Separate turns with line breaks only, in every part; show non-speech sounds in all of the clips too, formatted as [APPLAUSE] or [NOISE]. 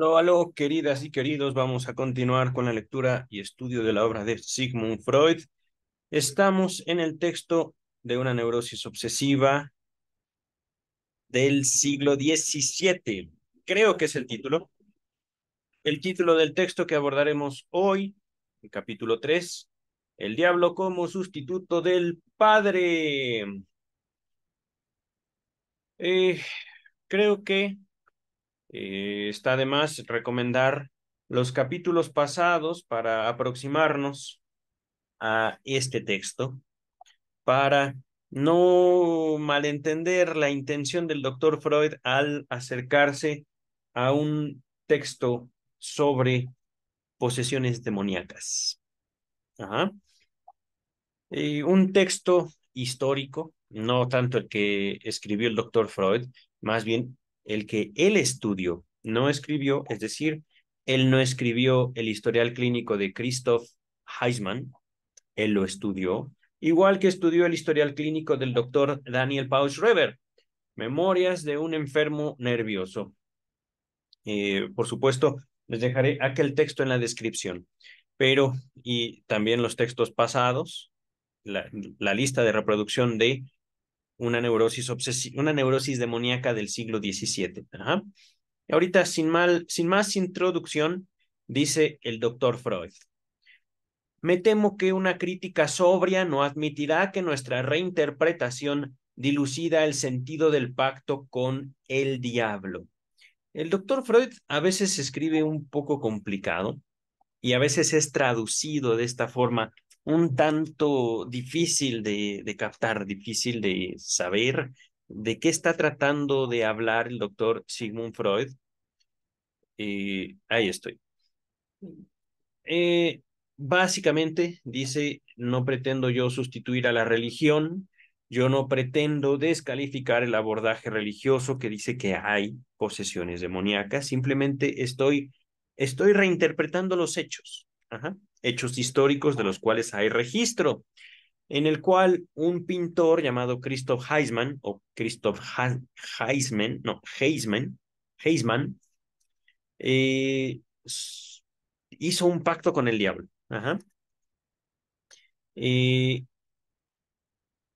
Aló, aló, queridas y queridos, vamos a continuar con la lectura y estudio de la obra de Sigmund Freud. Estamos en el texto de una neurosis obsesiva del siglo XVII, creo que es el título. El título del texto que abordaremos hoy, el capítulo 3, El diablo como sustituto del padre. Eh, creo que eh, está además recomendar los capítulos pasados para aproximarnos a este texto, para no malentender la intención del doctor Freud al acercarse a un texto sobre posesiones demoníacas. Eh, un texto histórico, no tanto el que escribió el doctor Freud, más bien el que él estudió, no escribió, es decir, él no escribió el historial clínico de Christoph Heisman, él lo estudió, igual que estudió el historial clínico del doctor Daniel Paul Schreber, Memorias de un enfermo nervioso. Eh, por supuesto, les dejaré aquel texto en la descripción, pero y también los textos pasados, la lista de reproducción de una neurosis, una neurosis demoníaca del siglo XVII. ahorita, sin, mal, sin más introducción, dice el doctor Freud. Me temo que una crítica sobria no admitirá que nuestra reinterpretación dilucida el sentido del pacto con el diablo. El doctor Freud a veces escribe un poco complicado y a veces es traducido de esta forma un tanto difícil de, captar, difícil de saber de qué está tratando de hablar el doctor Sigmund Freud. Eh, ahí estoy. Eh, básicamente dice, no pretendo yo sustituir a la religión, yo no pretendo descalificar el abordaje religioso que dice que hay posesiones demoníacas, simplemente estoy, estoy reinterpretando los hechos. Ajá hechos históricos de los cuales hay registro, en el cual un pintor llamado Christoph Heisman, o Christoph Heisman, no, Heisman, Heisman, eh, hizo un pacto con el diablo. Eh,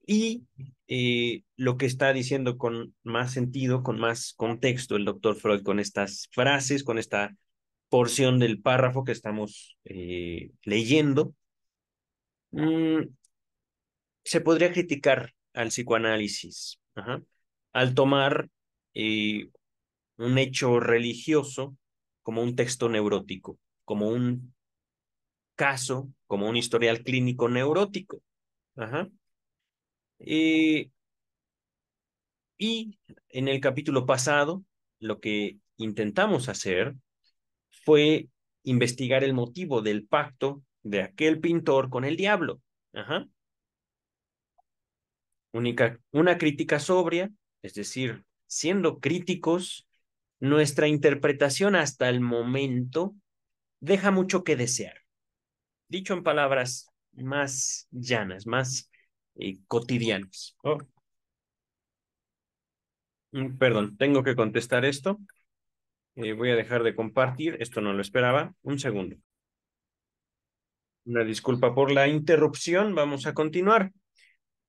y eh, lo que está diciendo con más sentido, con más contexto el doctor Freud con estas frases, con esta porción del párrafo que estamos eh, leyendo, mm, se podría criticar al psicoanálisis al tomar eh, un hecho religioso como un texto neurótico, como un caso, como un historial clínico neurótico. Eh, y en el capítulo pasado, lo que intentamos hacer fue investigar el motivo del pacto de aquel pintor con el diablo. Única, una crítica sobria, es decir, siendo críticos, nuestra interpretación hasta el momento deja mucho que desear. Dicho en palabras más llanas, más eh, cotidianas. Oh. Mm, perdón, tengo que contestar esto. Eh, voy a dejar de compartir, esto no lo esperaba. Un segundo. Una disculpa por la interrupción, vamos a continuar.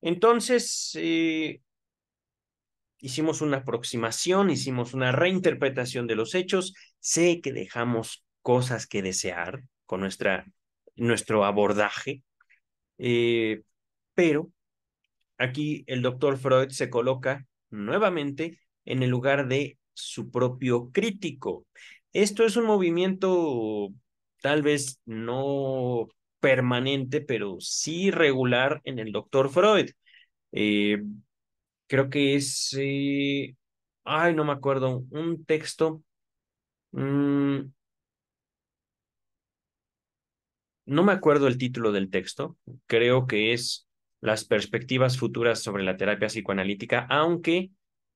Entonces, eh, hicimos una aproximación, hicimos una reinterpretación de los hechos. Sé que dejamos cosas que desear con nuestra, nuestro abordaje, eh, pero aquí el doctor Freud se coloca nuevamente en el lugar de su propio crítico. Esto es un movimiento tal vez no permanente, pero sí regular en el doctor Freud. Eh, creo que es, eh, ay, no me acuerdo, un texto. Mm, no me acuerdo el título del texto, creo que es Las perspectivas futuras sobre la terapia psicoanalítica, aunque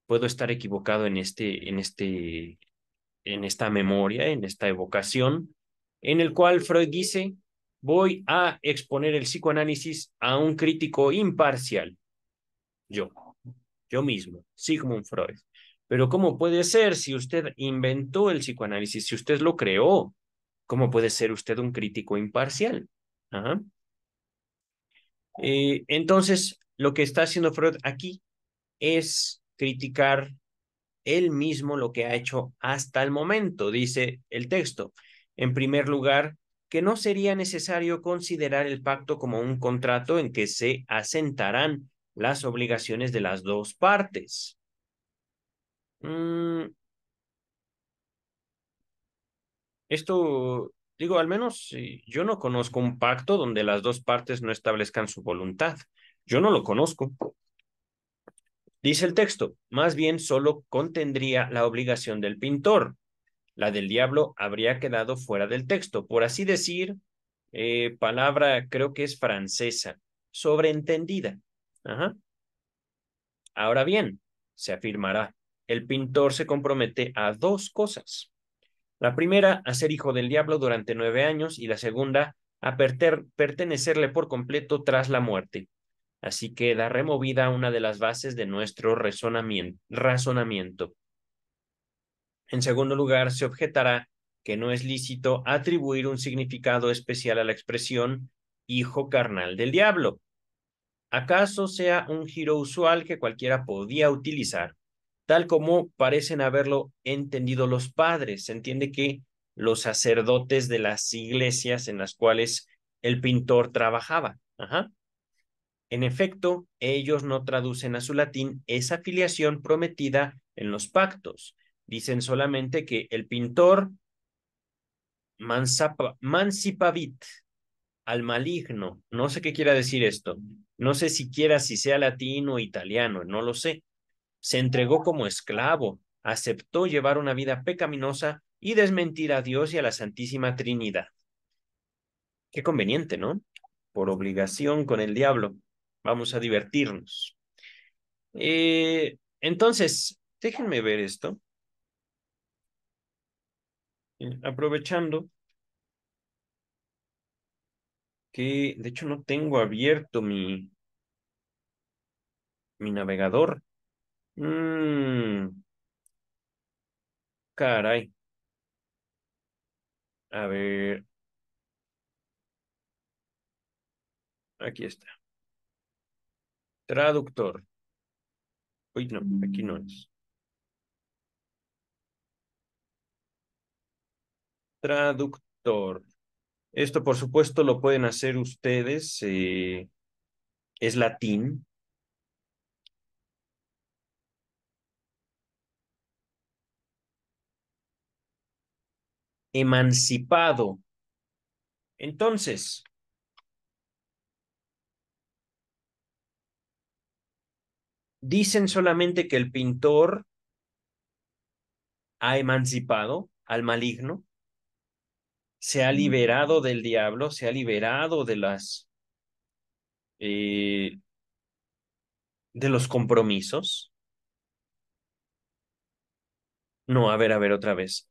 puedo estar equivocado en este, en este, en esta memoria, en esta evocación, en el cual Freud dice, voy a exponer el psicoanálisis a un crítico imparcial. Yo, yo mismo, Sigmund Freud. Pero ¿cómo puede ser si usted inventó el psicoanálisis, si usted lo creó? ¿Cómo puede ser usted un crítico imparcial? Eh, entonces, lo que está haciendo Freud aquí es criticar él mismo lo que ha hecho hasta el momento, dice el texto. En primer lugar, que no sería necesario considerar el pacto como un contrato en que se asentarán las obligaciones de las dos partes. Mm. Esto, digo, al menos yo no conozco un pacto donde las dos partes no establezcan su voluntad. Yo no lo conozco. Dice el texto, más bien solo contendría la obligación del pintor. La del diablo habría quedado fuera del texto. Por así decir, eh, palabra creo que es francesa, sobreentendida. Ahora bien, se afirmará, el pintor se compromete a dos cosas. La primera, a ser hijo del diablo durante nueve años y la segunda, a pertenecerle por completo tras la muerte. Así queda removida una de las bases de nuestro razonamiento. En segundo lugar, se objetará que no es lícito atribuir un significado especial a la expresión hijo carnal del diablo. ¿Acaso sea un giro usual que cualquiera podía utilizar? Tal como parecen haberlo entendido los padres, se entiende que los sacerdotes de las iglesias en las cuales el pintor trabajaba. Ajá. En efecto, ellos no traducen a su latín esa filiación prometida en los pactos. Dicen solamente que el pintor mancipavit al maligno. No sé qué quiera decir esto. No sé siquiera si sea latino o italiano, no lo sé. Se entregó como esclavo, aceptó llevar una vida pecaminosa y desmentir a Dios y a la Santísima Trinidad. Qué conveniente, ¿no? Por obligación con el diablo vamos a divertirnos. Eh, entonces, déjenme ver esto. Eh, aprovechando que, de hecho, no tengo abierto mi, mi navegador. Mm. Caray. A ver. Aquí está. Traductor. Uy, no, aquí no es. Traductor. Esto, por supuesto, lo pueden hacer ustedes. Eh, es latín. Emancipado. Entonces, dicen solamente que el pintor ha emancipado al maligno, se ha mm. liberado del diablo, se ha liberado de las eh, de los compromisos. No, a ver, a ver, otra vez.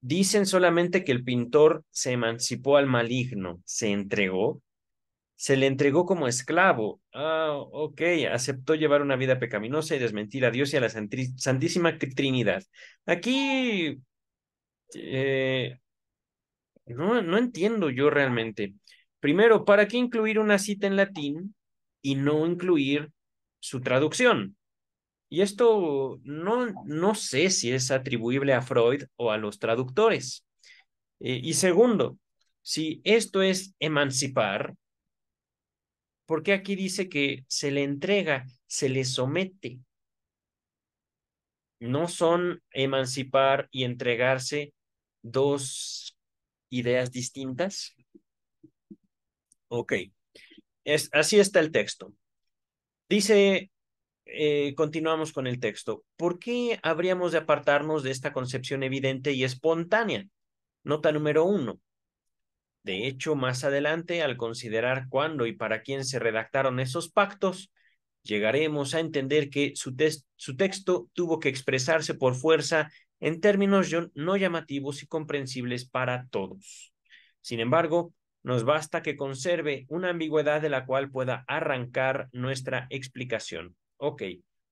Dicen solamente que el pintor se emancipó al maligno, se entregó, se le entregó como esclavo. Ah, ok, aceptó llevar una vida pecaminosa y desmentir a Dios y a la Santísima Trinidad. Aquí eh, no, no entiendo yo realmente. Primero, ¿para qué incluir una cita en latín y no incluir su traducción? Y esto no, no sé si es atribuible a Freud o a los traductores. Eh, y segundo, si esto es emancipar, qué aquí dice que se le entrega, se le somete. No son emancipar y entregarse dos ideas distintas. Ok, es, así está el texto. Dice, eh, continuamos con el texto, ¿por qué habríamos de apartarnos de esta concepción evidente y espontánea? Nota número uno, de hecho, más adelante, al considerar cuándo y para quién se redactaron esos pactos, llegaremos a entender que su, su texto tuvo que expresarse por fuerza en términos no llamativos y comprensibles para todos. Sin embargo, nos basta que conserve una ambigüedad de la cual pueda arrancar nuestra explicación. Ok,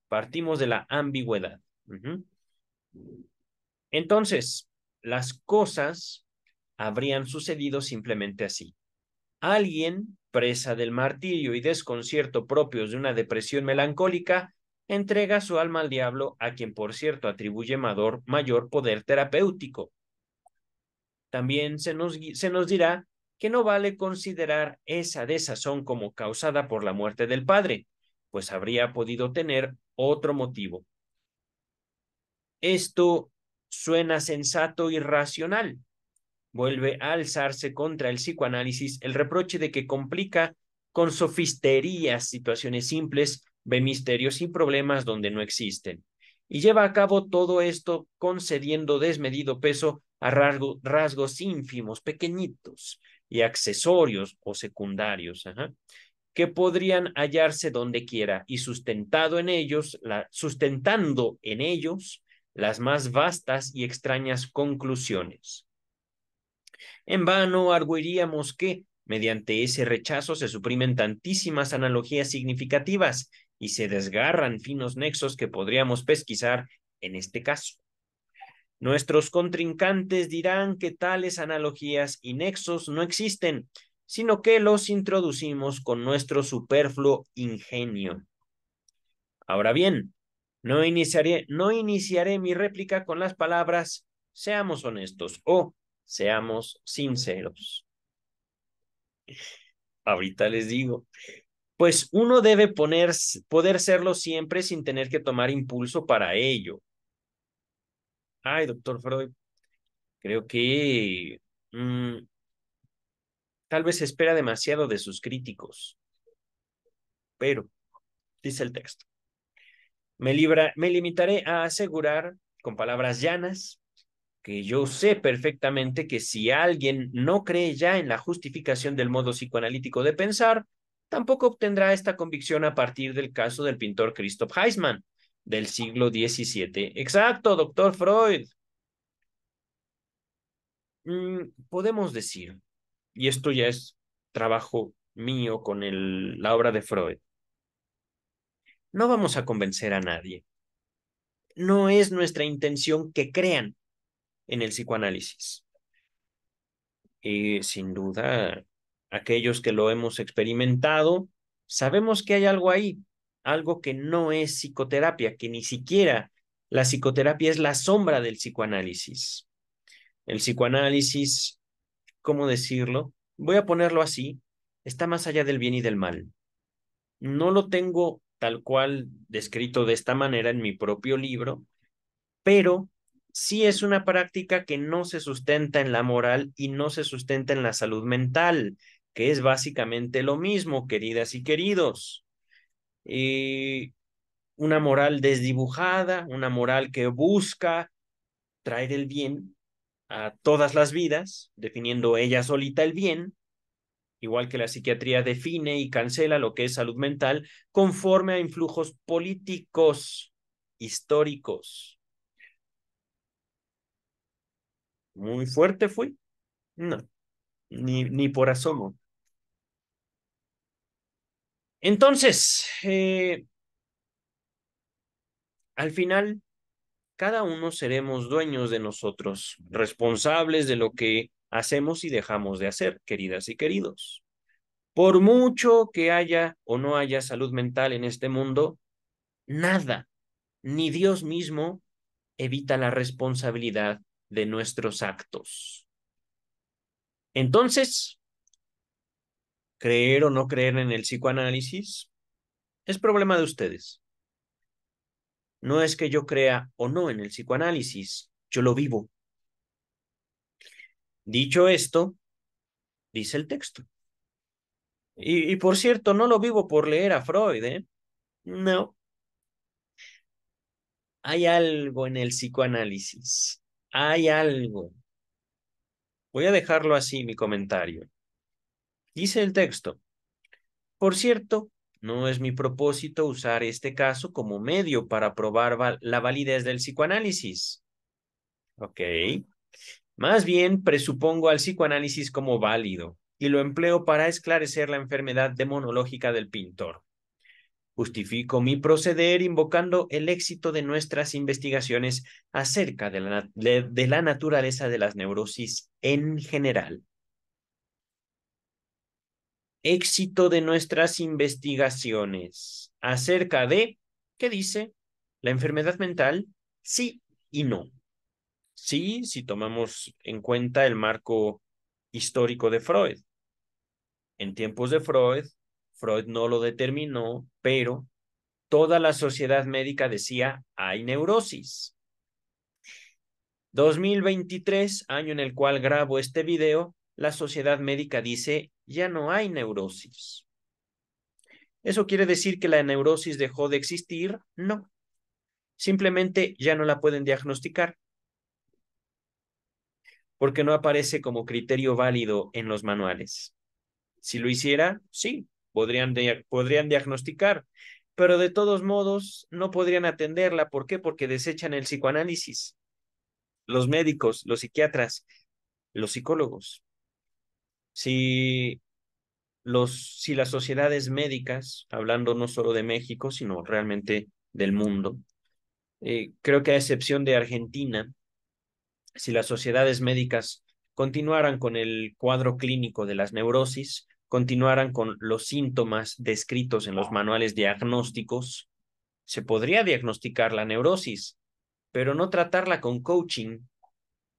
partimos de la ambigüedad. Entonces, las cosas habrían sucedido simplemente así. Alguien, presa del martirio y desconcierto propios de una depresión melancólica, entrega su alma al diablo, a quien por cierto atribuye mayor poder terapéutico. También se nos, se nos dirá que no vale considerar esa desazón como causada por la muerte del padre, pues habría podido tener otro motivo. Esto suena sensato y racional, vuelve a alzarse contra el psicoanálisis el reproche de que complica con sofisterías situaciones simples, ve misterios y problemas donde no existen. Y lleva a cabo todo esto concediendo desmedido peso a rasgos ínfimos, pequeñitos y accesorios o secundarios, que podrían hallarse donde quiera y sustentado en ellos, sustentando en ellos las más vastas y extrañas conclusiones en vano arguiríamos que, mediante ese rechazo, se suprimen tantísimas analogías significativas y se desgarran finos nexos que podríamos pesquisar en este caso. Nuestros contrincantes dirán que tales analogías y nexos no existen, sino que los introducimos con nuestro superfluo ingenio. Ahora bien, no iniciaré, no iniciaré mi réplica con las palabras seamos honestos o seamos sinceros. Ahorita les digo, pues uno debe poner, poder serlo siempre sin tener que tomar impulso para ello. Ay, doctor Freud, creo que mm, tal vez espera demasiado de sus críticos. Pero, dice el texto, me limitaré a asegurar, con palabras llanas, que yo sé perfectamente que si alguien no cree ya en la justificación del modo psicoanalítico de pensar, tampoco obtendrá esta convicción a partir del caso del pintor Christoph Heisman del siglo XVII. Exacto, doctor Freud. Mm, podemos decir, y esto ya es trabajo mío con la obra de Freud, no vamos a convencer a nadie. No es nuestra intención que crean, en el psicoanálisis. Y eh, sin duda, aquellos que lo hemos experimentado, sabemos que hay algo ahí, algo que no es psicoterapia, que ni siquiera la psicoterapia es la sombra del psicoanálisis. El psicoanálisis, ¿cómo decirlo? Voy a ponerlo así, está más allá del bien y del mal. No lo tengo tal cual descrito de esta manera en mi propio libro, pero sí es una práctica que no se sustenta en la moral y no se sustenta en la salud mental, que es básicamente lo mismo, queridas y queridos. Eh, una moral desdibujada, una moral que busca traer el bien a todas las vidas, definiendo ella solita el bien, igual que la psiquiatría define y cancela lo que es salud mental conforme a influjos políticos, históricos ¿Muy fuerte fui? No, ni, ni por asomo. Entonces, eh, al final, cada uno seremos dueños de nosotros, responsables de lo que hacemos y dejamos de hacer, queridas y queridos. Por mucho que haya o no haya salud mental en este mundo, nada, ni Dios mismo, evita la responsabilidad de nuestros actos. Entonces, creer o no creer en el psicoanálisis es problema de ustedes. No es que yo crea o no en el psicoanálisis, yo lo vivo. Dicho esto, dice el texto. Y, por cierto, no lo vivo por leer a Freud, ¿eh? No. Hay algo en el psicoanálisis hay algo. Voy a dejarlo así, mi comentario. Dice el texto. Por cierto, no es mi propósito usar este caso como medio para probar la validez del psicoanálisis. Ok. Más bien, presupongo al psicoanálisis como válido y lo empleo para esclarecer la enfermedad demonológica del pintor. Justifico mi proceder invocando el éxito de nuestras investigaciones acerca de la, naturaleza de las neurosis en general. Éxito de nuestras investigaciones acerca de, ¿qué dice? La enfermedad mental, sí y no. Sí, si tomamos en cuenta el marco histórico de Freud. En tiempos de Freud, Freud no lo determinó, pero toda la sociedad médica decía, hay neurosis. 2023, año en el cual grabo este video, la sociedad médica dice, ya no hay neurosis. ¿Eso quiere decir que la neurosis dejó de existir? No. Simplemente ya no la pueden diagnosticar porque no aparece como criterio válido en los manuales. Si lo hiciera, sí, podrían, podrían diagnosticar, pero de todos modos no podrían atenderla. ¿Por qué? Porque desechan el psicoanálisis. Los médicos, los psiquiatras, los psicólogos. Si, los, si las sociedades médicas, hablando no solo de México, sino realmente del mundo, eh, creo que a excepción de Argentina, si las sociedades médicas continuaran con el cuadro clínico de las neurosis, continuaran con los síntomas descritos en los manuales diagnósticos, se podría diagnosticar la neurosis, pero no tratarla con coaching.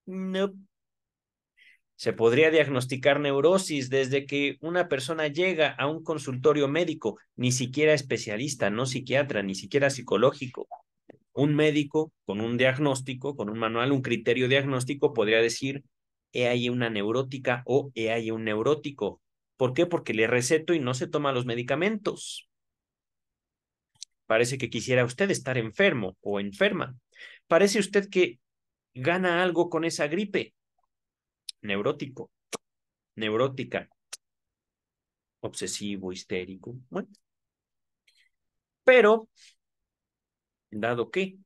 No. Se podría diagnosticar neurosis desde que una persona llega a un consultorio médico, ni siquiera especialista, no psiquiatra, ni siquiera psicológico. Un médico con un diagnóstico, con un manual, un criterio diagnóstico, podría decir, he ahí una neurótica o he ahí un neurótico, ¿Por qué? Porque le receto y no se toma los medicamentos. Parece que quisiera usted estar enfermo o enferma. Parece usted que gana algo con esa gripe. Neurótico, neurótica, obsesivo, histérico. Bueno. Pero, dado que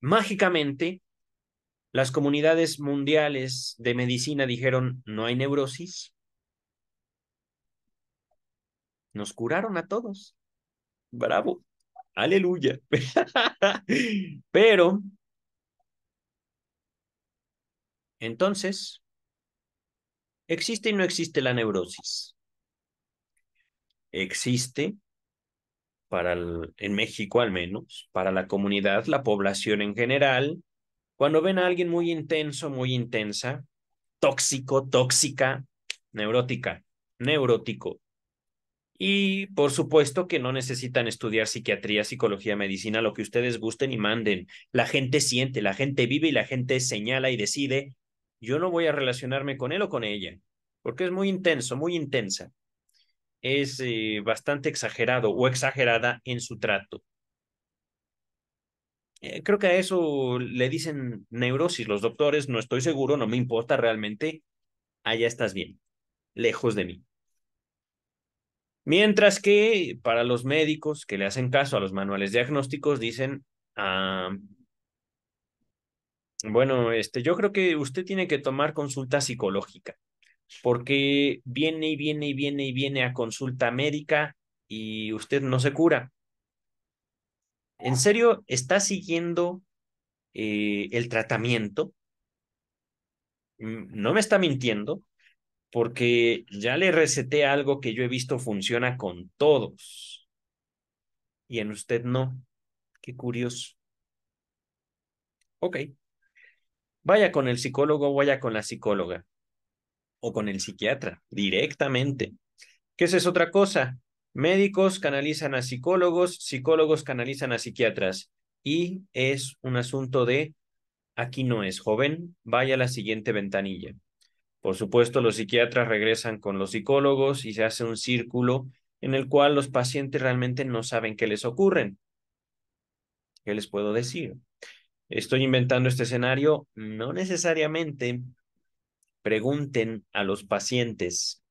mágicamente las comunidades mundiales de medicina dijeron no hay neurosis, nos curaron a todos. Bravo. Aleluya. [LAUGHS] Pero, entonces, ¿existe y no existe la neurosis? Existe para en México al menos, para la comunidad, la población en general, cuando ven a alguien muy intenso, muy intensa, tóxico, tóxica, neurótica, neurótico, y por supuesto que no necesitan estudiar psiquiatría, psicología, medicina, lo que ustedes gusten y manden. La gente siente, la gente vive y la gente señala y decide, yo no voy a relacionarme con él o con ella, porque es muy intenso, muy intensa. Es eh, bastante exagerado o exagerada en su trato. Eh, creo que a eso le dicen neurosis los doctores, no estoy seguro, no me importa realmente. Allá estás bien, lejos de mí. Mientras que para los médicos que le hacen caso a los manuales diagnósticos dicen, ah, bueno, este, yo creo que usted tiene que tomar consulta psicológica, porque viene y viene y viene y viene a consulta médica y usted no se cura. ¿En serio está siguiendo eh, el tratamiento? Mm, ¿No me está mintiendo? porque ya le receté algo que yo he visto funciona con todos y en usted no. Qué curioso. Ok. Vaya con el psicólogo, vaya con la psicóloga o con el psiquiatra directamente. ¿Qué esa es otra cosa? Médicos canalizan a psicólogos, psicólogos canalizan a psiquiatras y es un asunto de aquí no es joven, vaya a la siguiente ventanilla. Por supuesto, los psiquiatras regresan con los psicólogos y se hace un círculo en el cual los pacientes realmente no saben qué les ocurren. ¿Qué les puedo decir? ¿Estoy inventando este escenario? No necesariamente. Pregunten a los pacientes,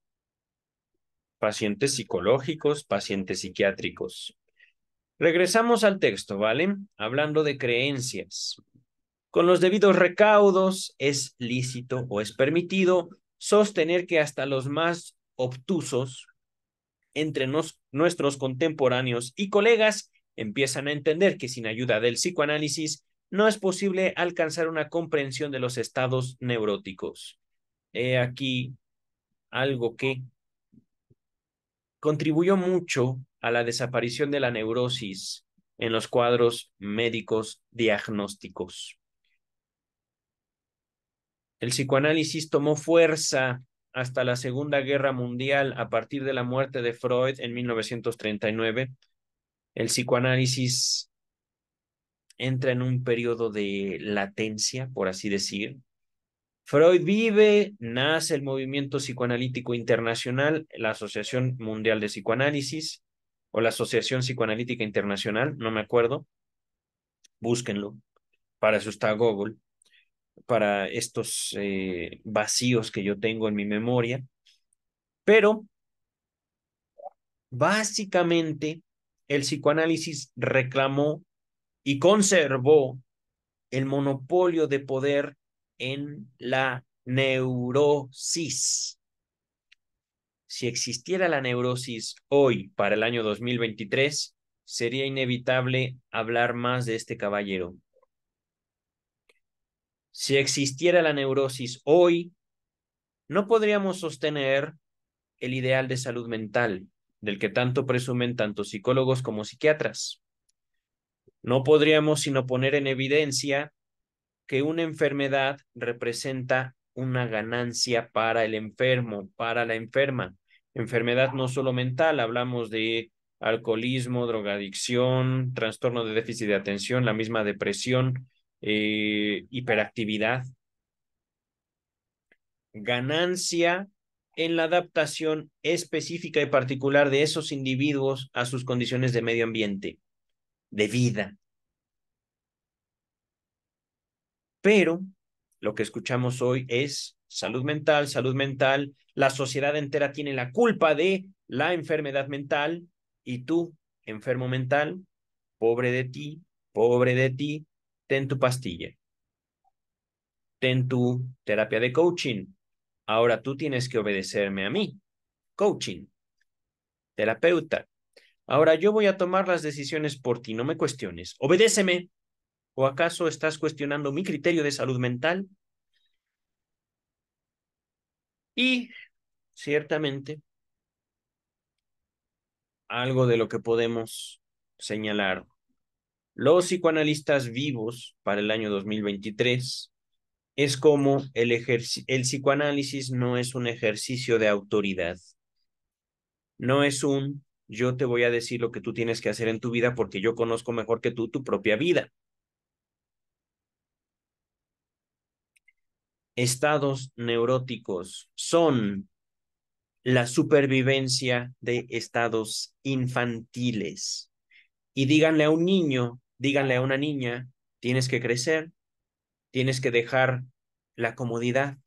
pacientes psicológicos, pacientes psiquiátricos. Regresamos al texto, ¿vale? Hablando de creencias. Con los debidos recaudos es lícito o es permitido sostener que hasta los más obtusos entre nuestros contemporáneos y colegas empiezan a entender que sin ayuda del psicoanálisis no es posible alcanzar una comprensión de los estados neuróticos. He aquí algo que contribuyó mucho a la desaparición de la neurosis en los cuadros médicos diagnósticos. El psicoanálisis tomó fuerza hasta la Segunda Guerra Mundial a partir de la muerte de Freud en 1939. El psicoanálisis entra en un periodo de latencia, por así decir. Freud vive, nace el movimiento psicoanalítico internacional, la Asociación Mundial de Psicoanálisis o la Asociación Psicoanalítica Internacional, no me acuerdo. Búsquenlo, para eso está Google para estos eh, vacíos que yo tengo en mi memoria. Pero básicamente el psicoanálisis reclamó y conservó el monopolio de poder en la neurosis. Si existiera la neurosis hoy para el año 2023, sería inevitable hablar más de este caballero, si existiera la neurosis hoy, no podríamos sostener el ideal de salud mental del que tanto presumen tanto psicólogos como psiquiatras. No podríamos sino poner en evidencia que una enfermedad representa una ganancia para el enfermo, para la enferma. Enfermedad no solo mental, hablamos de alcoholismo, drogadicción, trastorno de déficit de atención, la misma depresión, eh, hiperactividad, ganancia en la adaptación específica y particular de esos individuos a sus condiciones de medio ambiente, de vida. Pero lo que escuchamos hoy es salud mental, salud mental, la sociedad entera tiene la culpa de la enfermedad mental y tú, enfermo mental, pobre de ti, pobre de ti, ten tu pastilla, ten tu terapia de coaching. Ahora tú tienes que obedecerme a mí, coaching, terapeuta. Ahora yo voy a tomar las decisiones por ti, no me cuestiones, obedéceme. ¿O acaso estás cuestionando mi criterio de salud mental? Y ciertamente, algo de lo que podemos señalar los psicoanalistas vivos para el año 2023 es como el, el psicoanálisis no es un ejercicio de autoridad. No es un yo te voy a decir lo que tú tienes que hacer en tu vida porque yo conozco mejor que tú tu propia vida. Estados neuróticos son la supervivencia de estados infantiles y díganle a un niño, díganle a una niña, tienes que crecer, tienes que dejar la comodidad,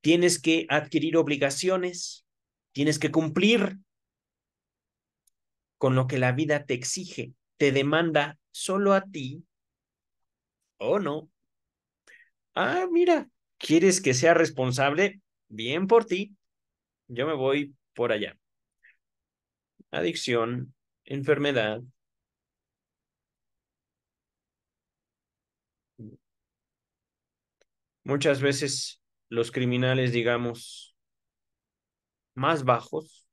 tienes que adquirir obligaciones, tienes que cumplir con lo que la vida te exige, te demanda solo a ti o no. Ah, mira, ¿quieres que sea responsable? Bien por ti. Yo me voy por allá. Adicción, enfermedad, Muchas veces los criminales, digamos, más bajos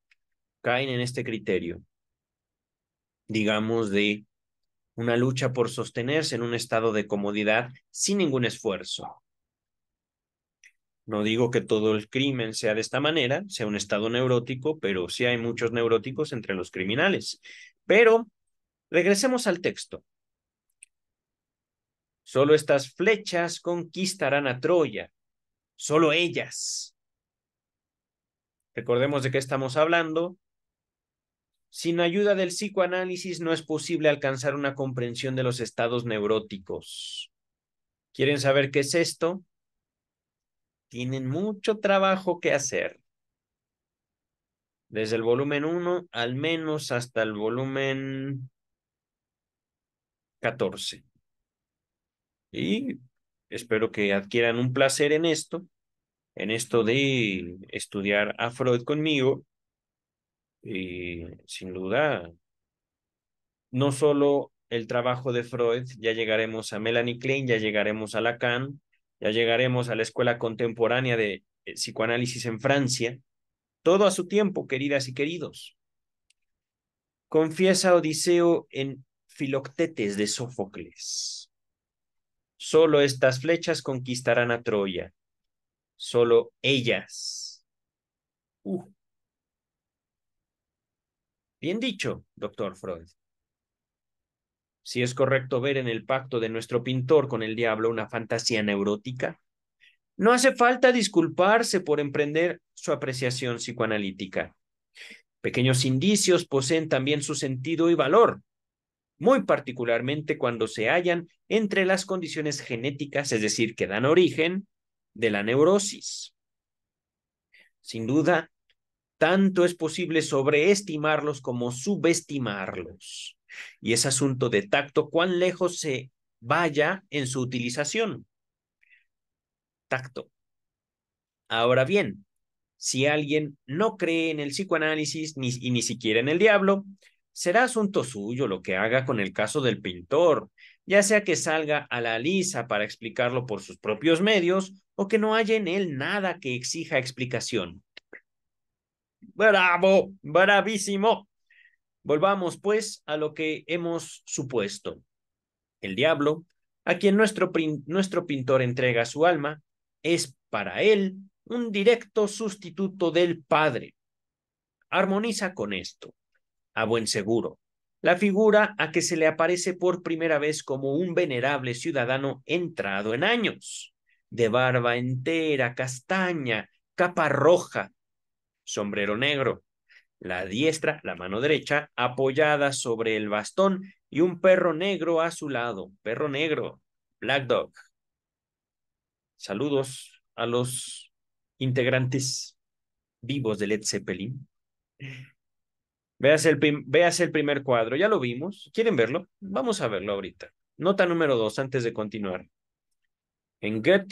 caen en este criterio, digamos, de una lucha por sostenerse en un estado de comodidad sin ningún esfuerzo. No digo que todo el crimen sea de esta manera, sea un estado neurótico, pero sí hay muchos neuróticos entre los criminales. Pero regresemos al texto. Solo estas flechas conquistarán a Troya, solo ellas. Recordemos de qué estamos hablando. Sin ayuda del psicoanálisis no es posible alcanzar una comprensión de los estados neuróticos. ¿Quieren saber qué es esto? Tienen mucho trabajo que hacer. Desde el volumen 1 al menos hasta el volumen 14. Y espero que adquieran un placer en esto, en esto de estudiar a Freud conmigo. Y sin duda, no solo el trabajo de Freud, ya llegaremos a Melanie Klein, ya llegaremos a Lacan, ya llegaremos a la escuela contemporánea de eh, psicoanálisis en Francia, todo a su tiempo, queridas y queridos. Confiesa Odiseo en Filoctetes de Sófocles. Solo estas flechas conquistarán a Troya. Solo ellas. Uh. Bien dicho, doctor Freud. Si es correcto ver en el pacto de nuestro pintor con el diablo una fantasía neurótica, no hace falta disculparse por emprender su apreciación psicoanalítica. Pequeños indicios poseen también su sentido y valor muy particularmente cuando se hallan entre las condiciones genéticas, es decir, que dan origen de la neurosis. Sin duda, tanto es posible sobreestimarlos como subestimarlos. Y es asunto de tacto cuán lejos se vaya en su utilización. Tacto. Ahora bien, si alguien no cree en el psicoanálisis y ni siquiera en el diablo, Será asunto suyo lo que haga con el caso del pintor, ya sea que salga a la lisa para explicarlo por sus propios medios o que no haya en él nada que exija explicación. Bravo, bravísimo. Volvamos, pues, a lo que hemos supuesto. El diablo, a quien nuestro, nuestro pintor entrega su alma, es para él un directo sustituto del Padre. Armoniza con esto a buen seguro. La figura a que se le aparece por primera vez como un venerable ciudadano entrado en años, de barba entera, castaña, capa roja, sombrero negro, la diestra, la mano derecha, apoyada sobre el bastón y un perro negro a su lado, perro negro, Black Dog. Saludos a los integrantes vivos de Led Zeppelin. Veas el, veas el primer cuadro, ya lo vimos. ¿Quieren verlo? Vamos a verlo ahorita. Nota número dos, antes de continuar. En Get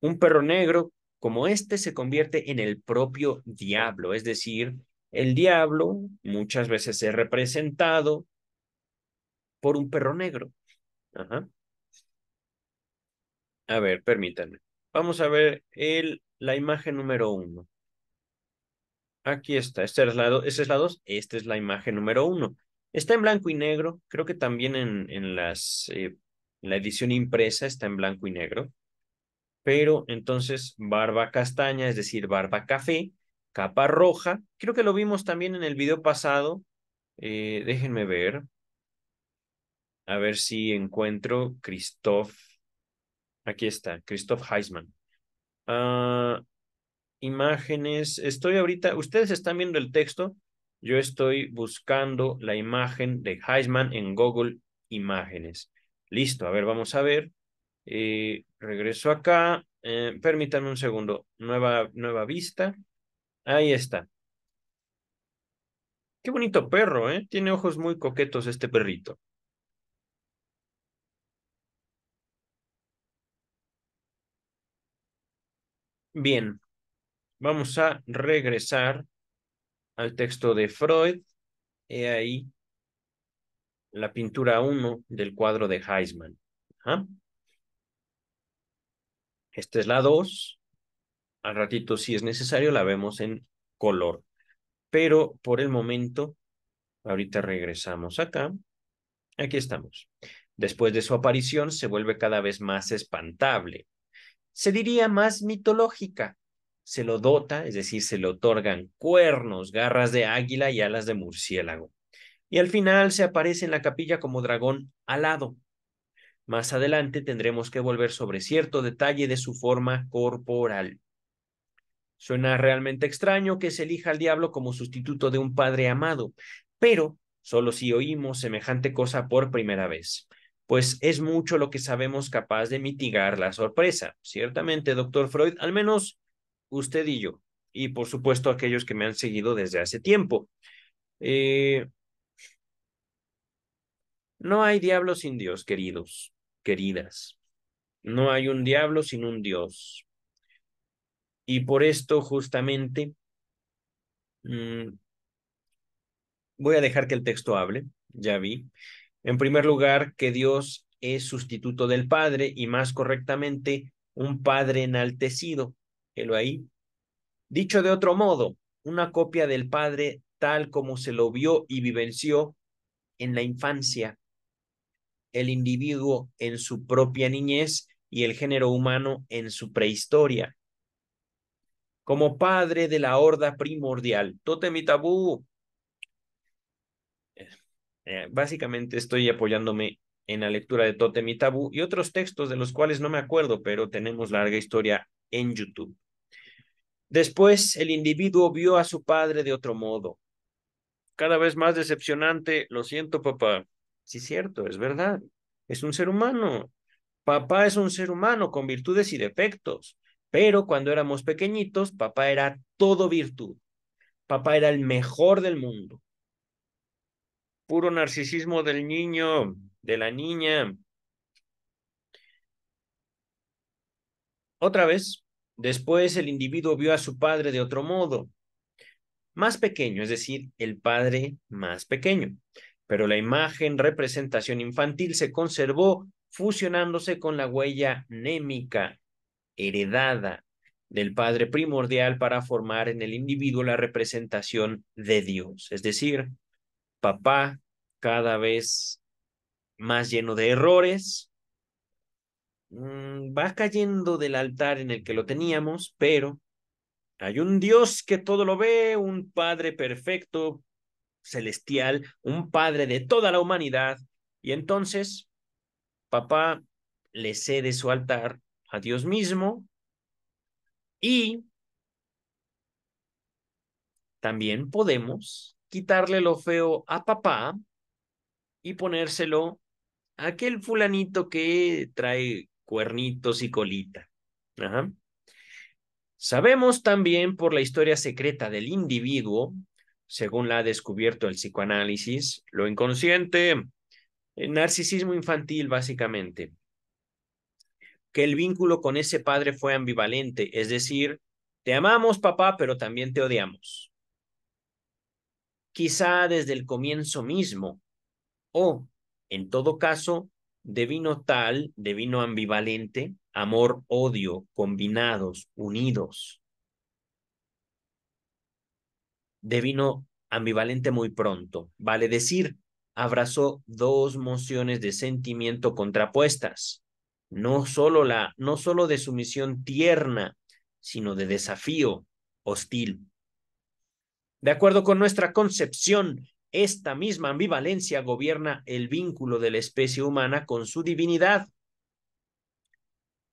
un perro negro como este se convierte en el propio diablo, es decir, el diablo muchas veces es representado por un perro negro. A ver, permítanme. Vamos a ver el, la imagen número uno. Aquí está, este es la 2, esta es la esta es la imagen número uno. Está en blanco y negro, creo que también en, en las, eh, la edición impresa está en blanco y negro. Pero entonces barba castaña, es decir, barba café, capa roja, creo que lo vimos también en el video pasado. Eh, déjenme ver, a ver si encuentro Christoph. Aquí está, Christoph Heisman. Ah imágenes. Estoy ahorita, ustedes están viendo el texto. Yo estoy buscando la imagen de Heisman en Google Imágenes. Listo, a ver, vamos a ver. Eh, regreso acá. Eh, permítanme un segundo. Nueva, nueva vista. Ahí está. Qué bonito perro, ¿eh? Tiene ojos muy coquetos este perrito. Bien, Vamos a regresar al texto de Freud. He ahí la pintura 1 del cuadro de Heisman. Esta es la 2. Al ratito, si es necesario, la vemos en color. Pero por el momento, ahorita regresamos acá. Aquí estamos. Después de su aparición, se vuelve cada vez más espantable. Se diría más mitológica, se lo dota, es decir, se le otorgan cuernos, garras de águila y alas de murciélago. Y al final se aparece en la capilla como dragón alado. Más adelante tendremos que volver sobre cierto detalle de su forma corporal. Suena realmente extraño que se elija al diablo como sustituto de un padre amado, pero solo si oímos semejante cosa por primera vez pues es mucho lo que sabemos capaz de mitigar la sorpresa. Ciertamente, doctor Freud, al menos usted y yo, y por supuesto aquellos que me han seguido desde hace tiempo. Eh, no hay diablo sin Dios, queridos, queridas. No hay un diablo sin un Dios. Y por esto justamente mm, voy a dejar que el texto hable, ya vi. En primer lugar, que Dios es sustituto del Padre y más correctamente un Padre enaltecido ahí. Dicho de otro modo, una copia del Padre tal como se lo vio y vivenció en la infancia, el individuo en su propia niñez y el género humano en su prehistoria. Como padre de la horda primordial, totem y tabú. Eh, eh, básicamente estoy apoyándome en la lectura de Totem y Tabú y otros textos de los cuales no me acuerdo, pero tenemos larga historia en YouTube. Después el individuo vio a su padre de otro modo. Cada vez más decepcionante, lo siento papá. Sí, cierto, es verdad. Es un ser humano. Papá es un ser humano con virtudes y defectos. Pero cuando éramos pequeñitos, papá era todo virtud. Papá era el mejor del mundo. Puro narcisismo del niño, de la niña. Otra vez, Después el individuo vio a su padre de otro modo, más pequeño, es decir, el padre más pequeño. Pero la imagen representación infantil se conservó fusionándose con la huella némica heredada del padre primordial para formar en el individuo la representación de Dios, es decir, papá cada vez más lleno de errores, Mm, va cayendo del altar en el que lo teníamos, pero hay un Dios que todo lo ve, un Padre perfecto, celestial, un Padre de toda la humanidad. Y entonces, papá le cede su altar a Dios mismo y también podemos quitarle lo feo a papá y ponérselo a aquel fulanito que trae cuernitos y colita. Sabemos también por la historia secreta del individuo, según la ha descubierto el psicoanálisis, lo inconsciente, el narcisismo infantil básicamente, que el vínculo con ese padre fue ambivalente, es decir, te amamos papá, pero también te odiamos. Quizá desde el comienzo mismo, o, en todo caso, de vino tal, de vino ambivalente, amor, odio, combinados, unidos. De vino ambivalente muy pronto, vale decir, abrazó dos mociones de sentimiento contrapuestas, no solo la no solo de sumisión tierna, sino de desafío hostil. De acuerdo con nuestra concepción, esta misma ambivalencia gobierna el vínculo de la especie humana con su divinidad.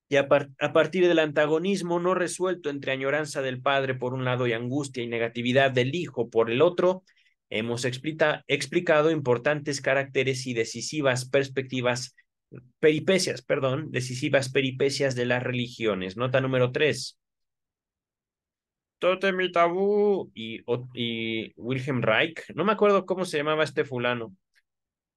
Y a, partir del antagonismo no resuelto entre añoranza del padre por un lado y angustia y negatividad del hijo por el otro, hemos explicado importantes caracteres y decisivas perspectivas, peripecias, perdón, decisivas peripecias de las religiones. Nota número tres. Totemitabú Tabú y, Wilhelm Reich. No me acuerdo cómo se llamaba este fulano.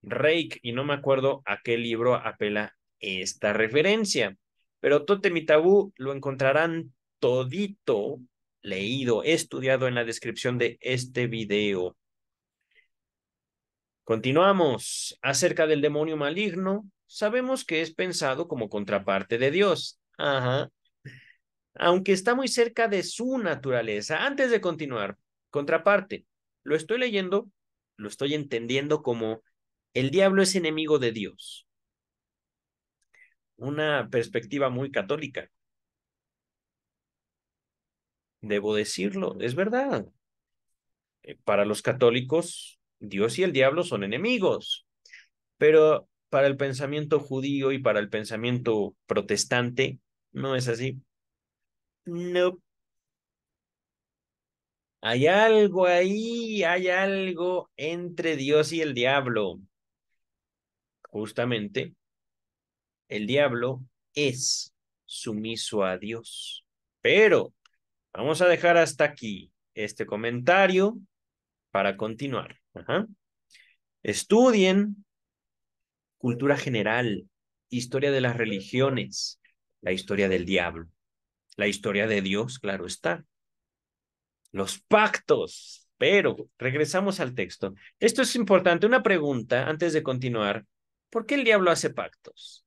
Reich, y no me acuerdo a qué libro apela esta referencia. Pero Totemi Tabú lo encontrarán todito leído, estudiado en la descripción de este video. Continuamos. Acerca del demonio maligno, sabemos que es pensado como contraparte de Dios. Ajá, aunque está muy cerca de su naturaleza. Antes de continuar, contraparte, lo estoy leyendo, lo estoy entendiendo como el diablo es enemigo de Dios. Una perspectiva muy católica. Debo decirlo, es verdad. Eh, para los católicos, Dios y el diablo son enemigos, pero para el pensamiento judío y para el pensamiento protestante, no es así. No. Hay algo ahí, hay algo entre Dios y el diablo. Justamente, el diablo es sumiso a Dios. Pero vamos a dejar hasta aquí este comentario para continuar. Estudien cultura general, historia de las religiones, la historia del diablo. La historia de Dios, claro está. Los pactos. Pero regresamos al texto. Esto es importante. Una pregunta antes de continuar. ¿Por qué el diablo hace pactos?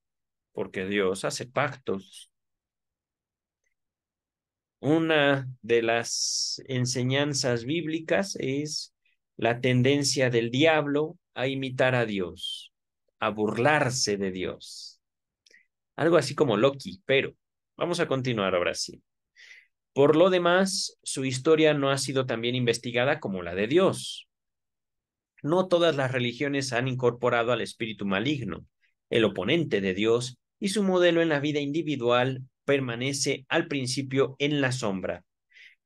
Porque Dios hace pactos. Una de las enseñanzas bíblicas es la tendencia del diablo a imitar a Dios, a burlarse de Dios. Algo así como Loki, pero Vamos a continuar ahora sí. Por lo demás, su historia no ha sido tan bien investigada como la de Dios. No todas las religiones han incorporado al espíritu maligno, el oponente de Dios, y su modelo en la vida individual permanece al principio en la sombra.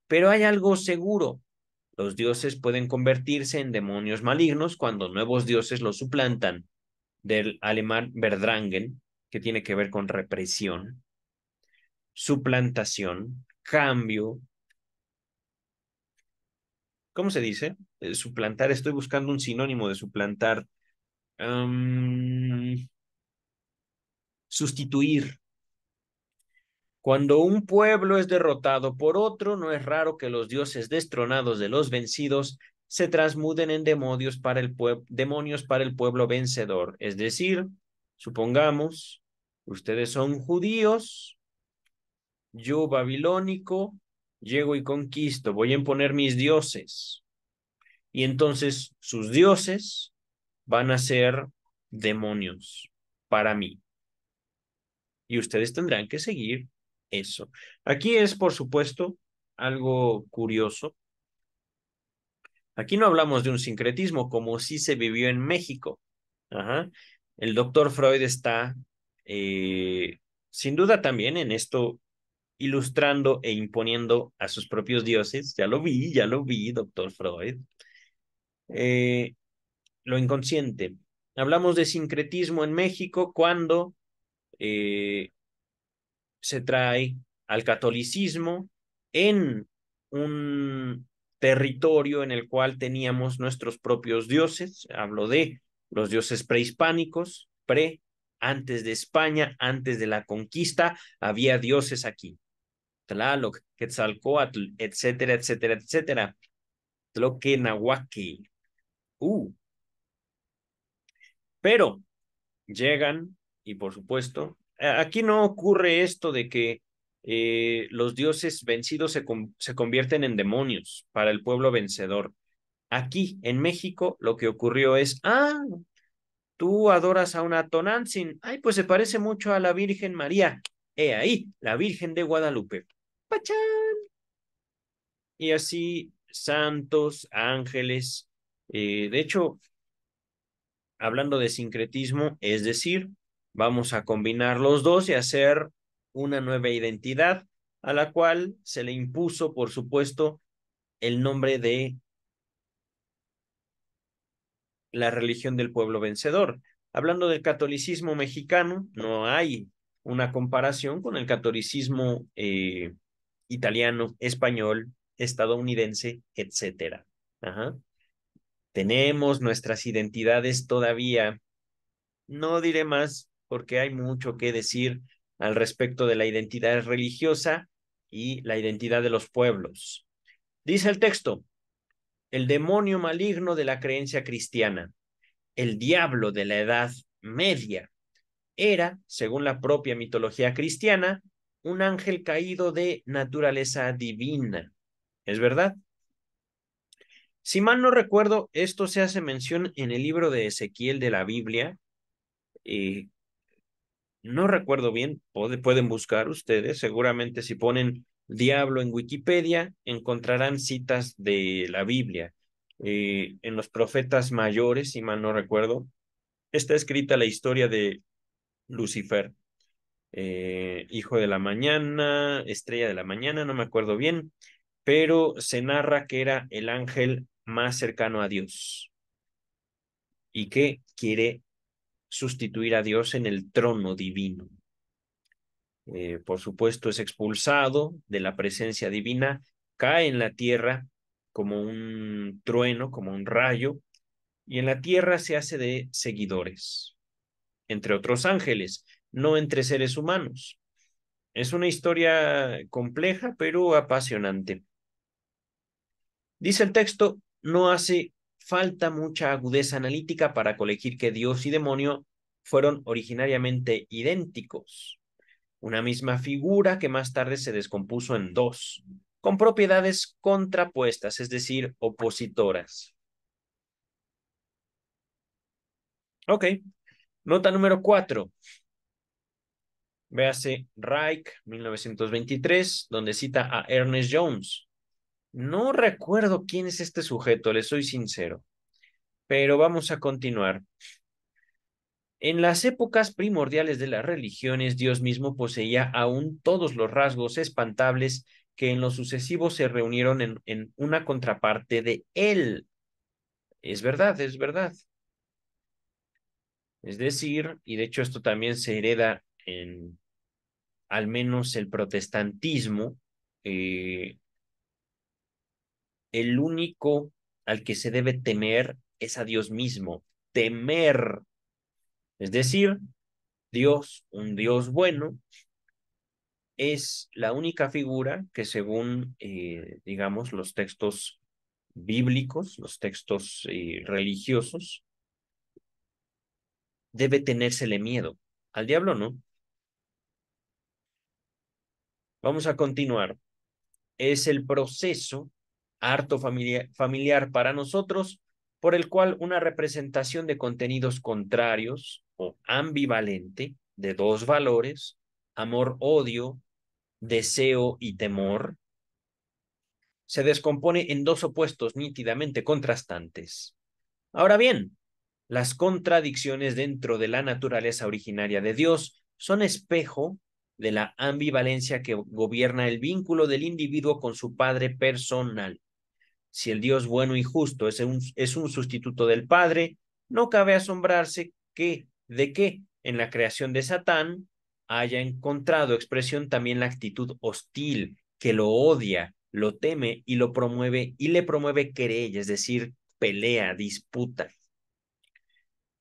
Pero hay algo seguro. Los dioses pueden convertirse en demonios malignos cuando nuevos dioses los suplantan. Del alemán Verdrangen, que tiene que ver con represión, suplantación, cambio. ¿Cómo se dice? Eh, suplantar, estoy buscando un sinónimo de suplantar. sustituir. Cuando un pueblo es derrotado por otro, no es raro que los dioses destronados de los vencidos se transmuden en para el, demonios para el pueblo vencedor. Es decir, supongamos, ustedes son judíos yo babilónico, llego y conquisto, voy a imponer mis dioses. Y entonces sus dioses van a ser demonios para mí. Y ustedes tendrán que seguir eso. Aquí es, por supuesto, algo curioso. Aquí no hablamos de un sincretismo como si se vivió en México. El doctor Freud está, eh, sin duda también en esto ilustrando e imponiendo a sus propios dioses. Ya lo vi, ya lo vi, doctor Freud. Eh, lo inconsciente. Hablamos de sincretismo en México cuando eh, se trae al catolicismo en un territorio en el cual teníamos nuestros propios dioses. Hablo de los dioses prehispánicos, pre, antes de España, antes de la conquista, había dioses aquí. Tlaloc, Quetzalcoatl, etcétera, etcétera, etcétera. Tloquenahuaqui. Uh. Pero llegan y por supuesto, aquí no ocurre esto de que eh, los dioses vencidos se, se convierten en demonios para el pueblo vencedor. Aquí en México lo que ocurrió es, ah, tú adoras a una Tonantzin, ay, pues se parece mucho a la Virgen María. He ahí, la Virgen de Guadalupe. Pachán. Y así, santos, ángeles. Eh, de hecho, hablando de sincretismo, es decir, vamos a combinar los dos y hacer una nueva identidad a la cual se le impuso, por supuesto, el nombre de la religión del pueblo vencedor. Hablando del catolicismo mexicano, no hay una comparación con el catolicismo eh, italiano, español, estadounidense, etcétera. Tenemos nuestras identidades todavía. No diré más porque hay mucho que decir al respecto de la identidad religiosa y la identidad de los pueblos. Dice el texto, el demonio maligno de la creencia cristiana, el diablo de la Edad Media, era, según la propia mitología cristiana, un ángel caído de naturaleza divina. ¿Es verdad? Si mal no recuerdo, esto se hace mención en el libro de Ezequiel de la Biblia. Eh, no recuerdo bien, pueden buscar ustedes, seguramente si ponen diablo en Wikipedia, encontrarán citas de la Biblia. Eh, en los profetas mayores, si mal no recuerdo, está escrita la historia de Lucifer. Eh, Hijo de la Mañana, Estrella de la Mañana, no me acuerdo bien, pero se narra que era el ángel más cercano a Dios y que quiere sustituir a Dios en el trono divino. Eh, por supuesto, es expulsado de la presencia divina, cae en la tierra como un trueno, como un rayo, y en la tierra se hace de seguidores, entre otros ángeles, no entre seres humanos. Es una historia compleja, pero apasionante. Dice el texto, no hace falta mucha agudeza analítica para colegir que Dios y demonio fueron originariamente idénticos, una misma figura que más tarde se descompuso en dos, con propiedades contrapuestas, es decir, opositoras. Ok, nota número cuatro. Véase Reich, 1923, donde cita a Ernest Jones. No recuerdo quién es este sujeto, le soy sincero, pero vamos a continuar. En las épocas primordiales de las religiones, Dios mismo poseía aún todos los rasgos espantables que en lo sucesivo se reunieron en, en una contraparte de Él. Es verdad, es verdad. Es decir, y de hecho esto también se hereda en al menos el protestantismo, eh, el único al que se debe temer es a Dios mismo, temer. Es decir, Dios, un Dios bueno, es la única figura que según, eh, digamos, los textos bíblicos, los textos eh, religiosos, debe tenérsele miedo. Al diablo no. Vamos a continuar. Es el proceso harto familiar, para nosotros por el cual una representación de contenidos contrarios o ambivalente de dos valores, amor-odio, deseo y temor, se descompone en dos opuestos nítidamente contrastantes. Ahora bien, las contradicciones dentro de la naturaleza originaria de Dios son espejo de la ambivalencia que gobierna el vínculo del individuo con su Padre personal. Si el Dios bueno y justo es un, es un sustituto del Padre, no cabe asombrarse que, de que en la creación de Satán haya encontrado expresión también la actitud hostil, que lo odia, lo teme y lo promueve y le promueve querella, es decir, pelea, disputa.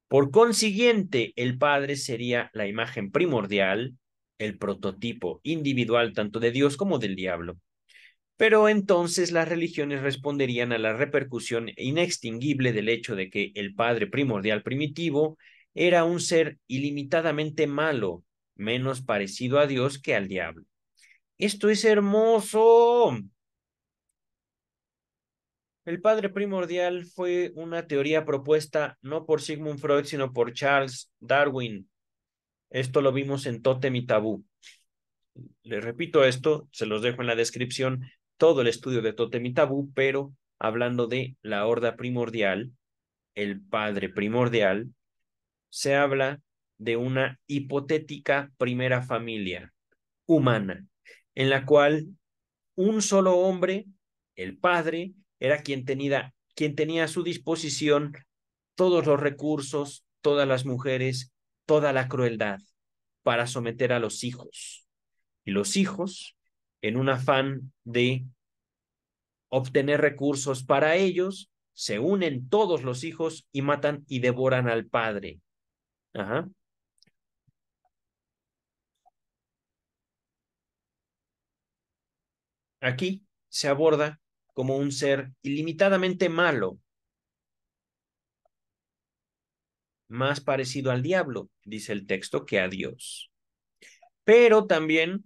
Por consiguiente, el Padre sería la imagen primordial, el prototipo individual tanto de Dios como del diablo. Pero entonces las religiones responderían a la repercusión inextinguible del hecho de que el Padre primordial primitivo era un ser ilimitadamente malo, menos parecido a Dios que al diablo. Esto es hermoso. El padre primordial fue una teoría propuesta no por Sigmund Freud, sino por Charles Darwin, esto lo vimos en Totem y Tabú. Les repito esto, se los dejo en la descripción, todo el estudio de Totem y Tabú, pero hablando de la horda primordial, el padre primordial, se habla de una hipotética primera familia humana, en la cual un solo hombre, el padre, era quien tenía, quien tenía a su disposición todos los recursos, todas las mujeres, toda la crueldad para someter a los hijos. Y los hijos, en un afán de obtener recursos para ellos, se unen todos los hijos y matan y devoran al padre. Aquí se aborda como un ser ilimitadamente malo, más parecido al diablo, dice el texto, que a Dios. Pero también,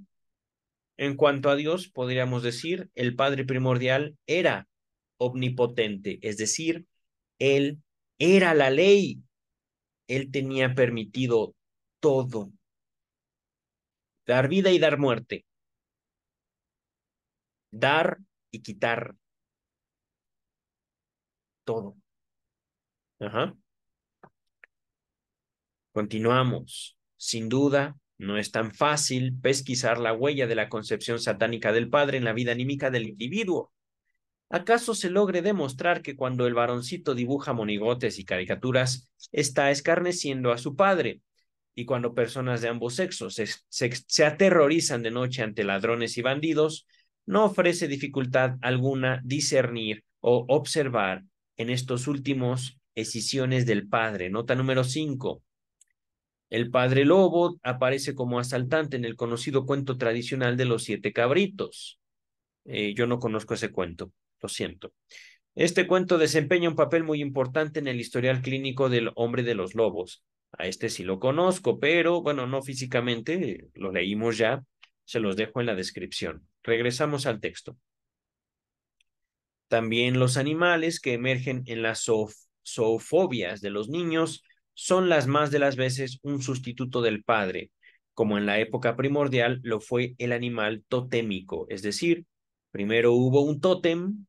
en cuanto a Dios, podríamos decir, el Padre primordial era omnipotente, es decir, Él era la ley, Él tenía permitido todo, dar vida y dar muerte, dar y quitar todo. Ajá. Continuamos. Sin duda, no es tan fácil pesquisar la huella de la concepción satánica del padre en la vida anímica del individuo. ¿Acaso se logre demostrar que cuando el varoncito dibuja monigotes y caricaturas, está escarneciendo a su padre? Y cuando personas de ambos sexos se, aterrorizan de noche ante ladrones y bandidos, no ofrece dificultad alguna discernir o observar en estos últimos escisiones del padre. Nota número 5. El padre lobo aparece como asaltante en el conocido cuento tradicional de los siete cabritos. Eh, yo no conozco ese cuento, lo siento. Este cuento desempeña un papel muy importante en el historial clínico del hombre de los lobos. A este sí lo conozco, pero bueno, no físicamente, lo leímos ya, se los dejo en la descripción. Regresamos al texto. También los animales que emergen en las zoofobias de los niños son las más de las veces un sustituto del padre, como en la época primordial lo fue el animal totémico, es decir, primero hubo un tótem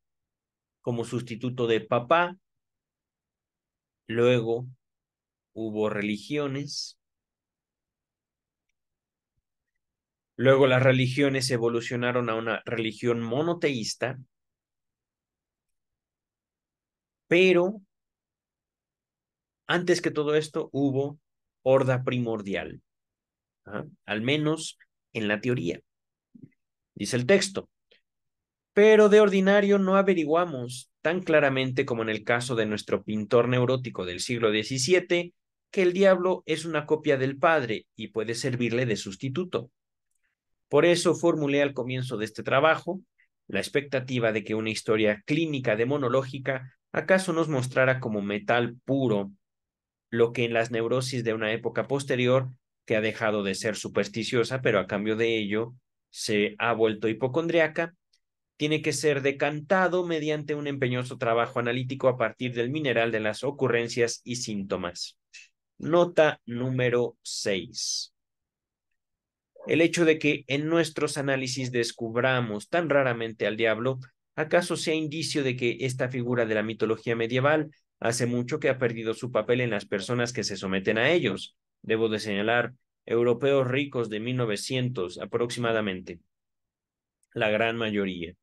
como sustituto de papá, luego hubo religiones, luego las religiones evolucionaron a una religión monoteísta, pero antes que todo esto hubo horda primordial, ¿ah? al menos en la teoría. Dice el texto, pero de ordinario no averiguamos tan claramente como en el caso de nuestro pintor neurótico del siglo XVII, que el diablo es una copia del Padre y puede servirle de sustituto. Por eso formulé al comienzo de este trabajo la expectativa de que una historia clínica demonológica acaso nos mostrara como metal puro lo que en las neurosis de una época posterior que ha dejado de ser supersticiosa, pero a cambio de ello se ha vuelto hipocondriaca, tiene que ser decantado mediante un empeñoso trabajo analítico a partir del mineral de las ocurrencias y síntomas. Nota número 6. El hecho de que en nuestros análisis descubramos tan raramente al diablo, ¿acaso sea indicio de que esta figura de la mitología medieval hace mucho que ha perdido su papel en las personas que se someten a ellos. Debo de señalar, europeos ricos de 1900 aproximadamente, la gran mayoría.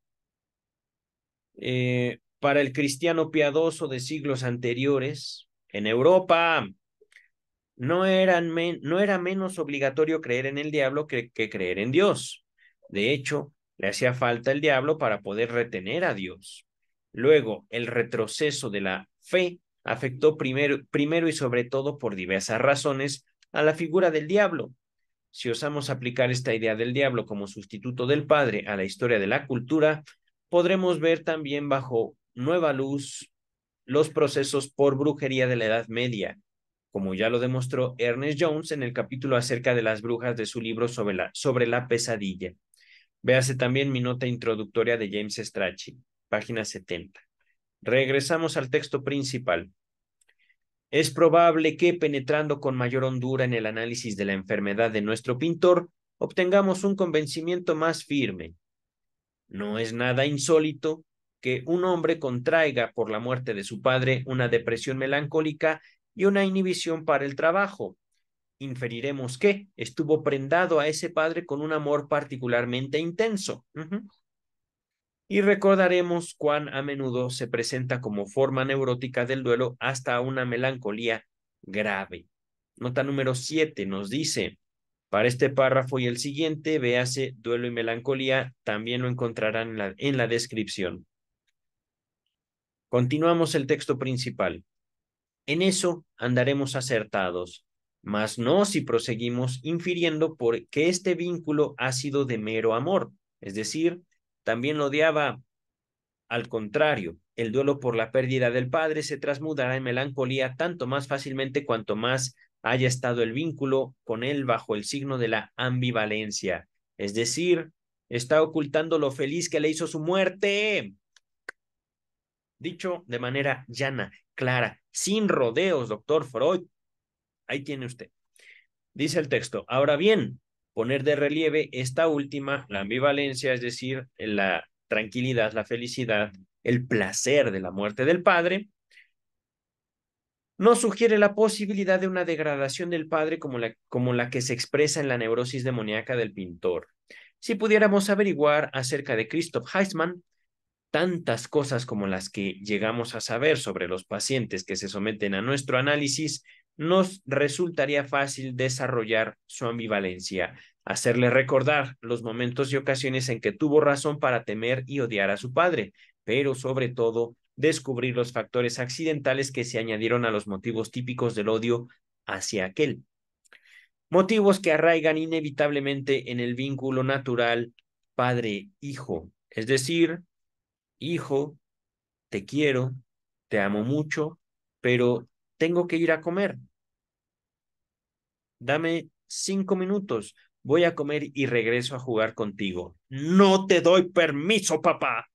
Eh, para el cristiano piadoso de siglos anteriores, en Europa no, era menos obligatorio creer en el diablo que creer en Dios. De hecho, le hacía falta el diablo para poder retener a Dios. Luego, el retroceso de la fe afectó primero, primero y sobre todo por diversas razones a la figura del diablo. Si osamos aplicar esta idea del diablo como sustituto del Padre a la historia de la cultura, podremos ver también bajo nueva luz los procesos por brujería de la Edad Media, como ya lo demostró Ernest Jones en el capítulo acerca de las brujas de su libro sobre la, sobre la pesadilla. Véase también mi nota introductoria de James Strachey, página 70. Regresamos al texto principal. Es probable que, penetrando con mayor hondura en el análisis de la enfermedad de nuestro pintor, obtengamos un convencimiento más firme. No es nada insólito que un hombre contraiga por la muerte de su padre una depresión melancólica y una inhibición para el trabajo. Inferiremos que estuvo prendado a ese padre con un amor particularmente intenso. Y recordaremos cuán a menudo se presenta como forma neurótica del duelo hasta una melancolía grave. Nota número 7 nos dice, para este párrafo y el siguiente, véase duelo y melancolía, también lo encontrarán en la, en la descripción. Continuamos el texto principal. En eso andaremos acertados, mas no si proseguimos infiriendo por que este vínculo ha sido de mero amor, es decir, también lo odiaba al contrario, el duelo por la pérdida del padre se transmudará en melancolía tanto más fácilmente cuanto más haya estado el vínculo con él bajo el signo de la ambivalencia, es decir, está ocultando lo feliz que le hizo su muerte. Dicho de manera llana, clara, sin rodeos, doctor Freud. Ahí tiene usted. Dice el texto. Ahora bien, poner de relieve esta última, la ambivalencia, es decir, la tranquilidad, la felicidad, el placer de la muerte del padre, nos sugiere la posibilidad de una degradación del padre como la, como la que se expresa en la neurosis demoníaca del pintor. Si pudiéramos averiguar acerca de Christoph Heisman, tantas cosas como las que llegamos a saber sobre los pacientes que se someten a nuestro análisis, nos resultaría fácil desarrollar su ambivalencia, hacerle recordar los momentos y ocasiones en que tuvo razón para temer y odiar a su padre, pero sobre todo descubrir los factores accidentales que se añadieron a los motivos típicos del odio hacia aquel. Motivos que arraigan inevitablemente en el vínculo natural padre-hijo, es decir, hijo, te quiero, te amo mucho, pero tengo que ir a comer, dame cinco minutos, voy a comer y regreso a jugar contigo. No te doy permiso, papá.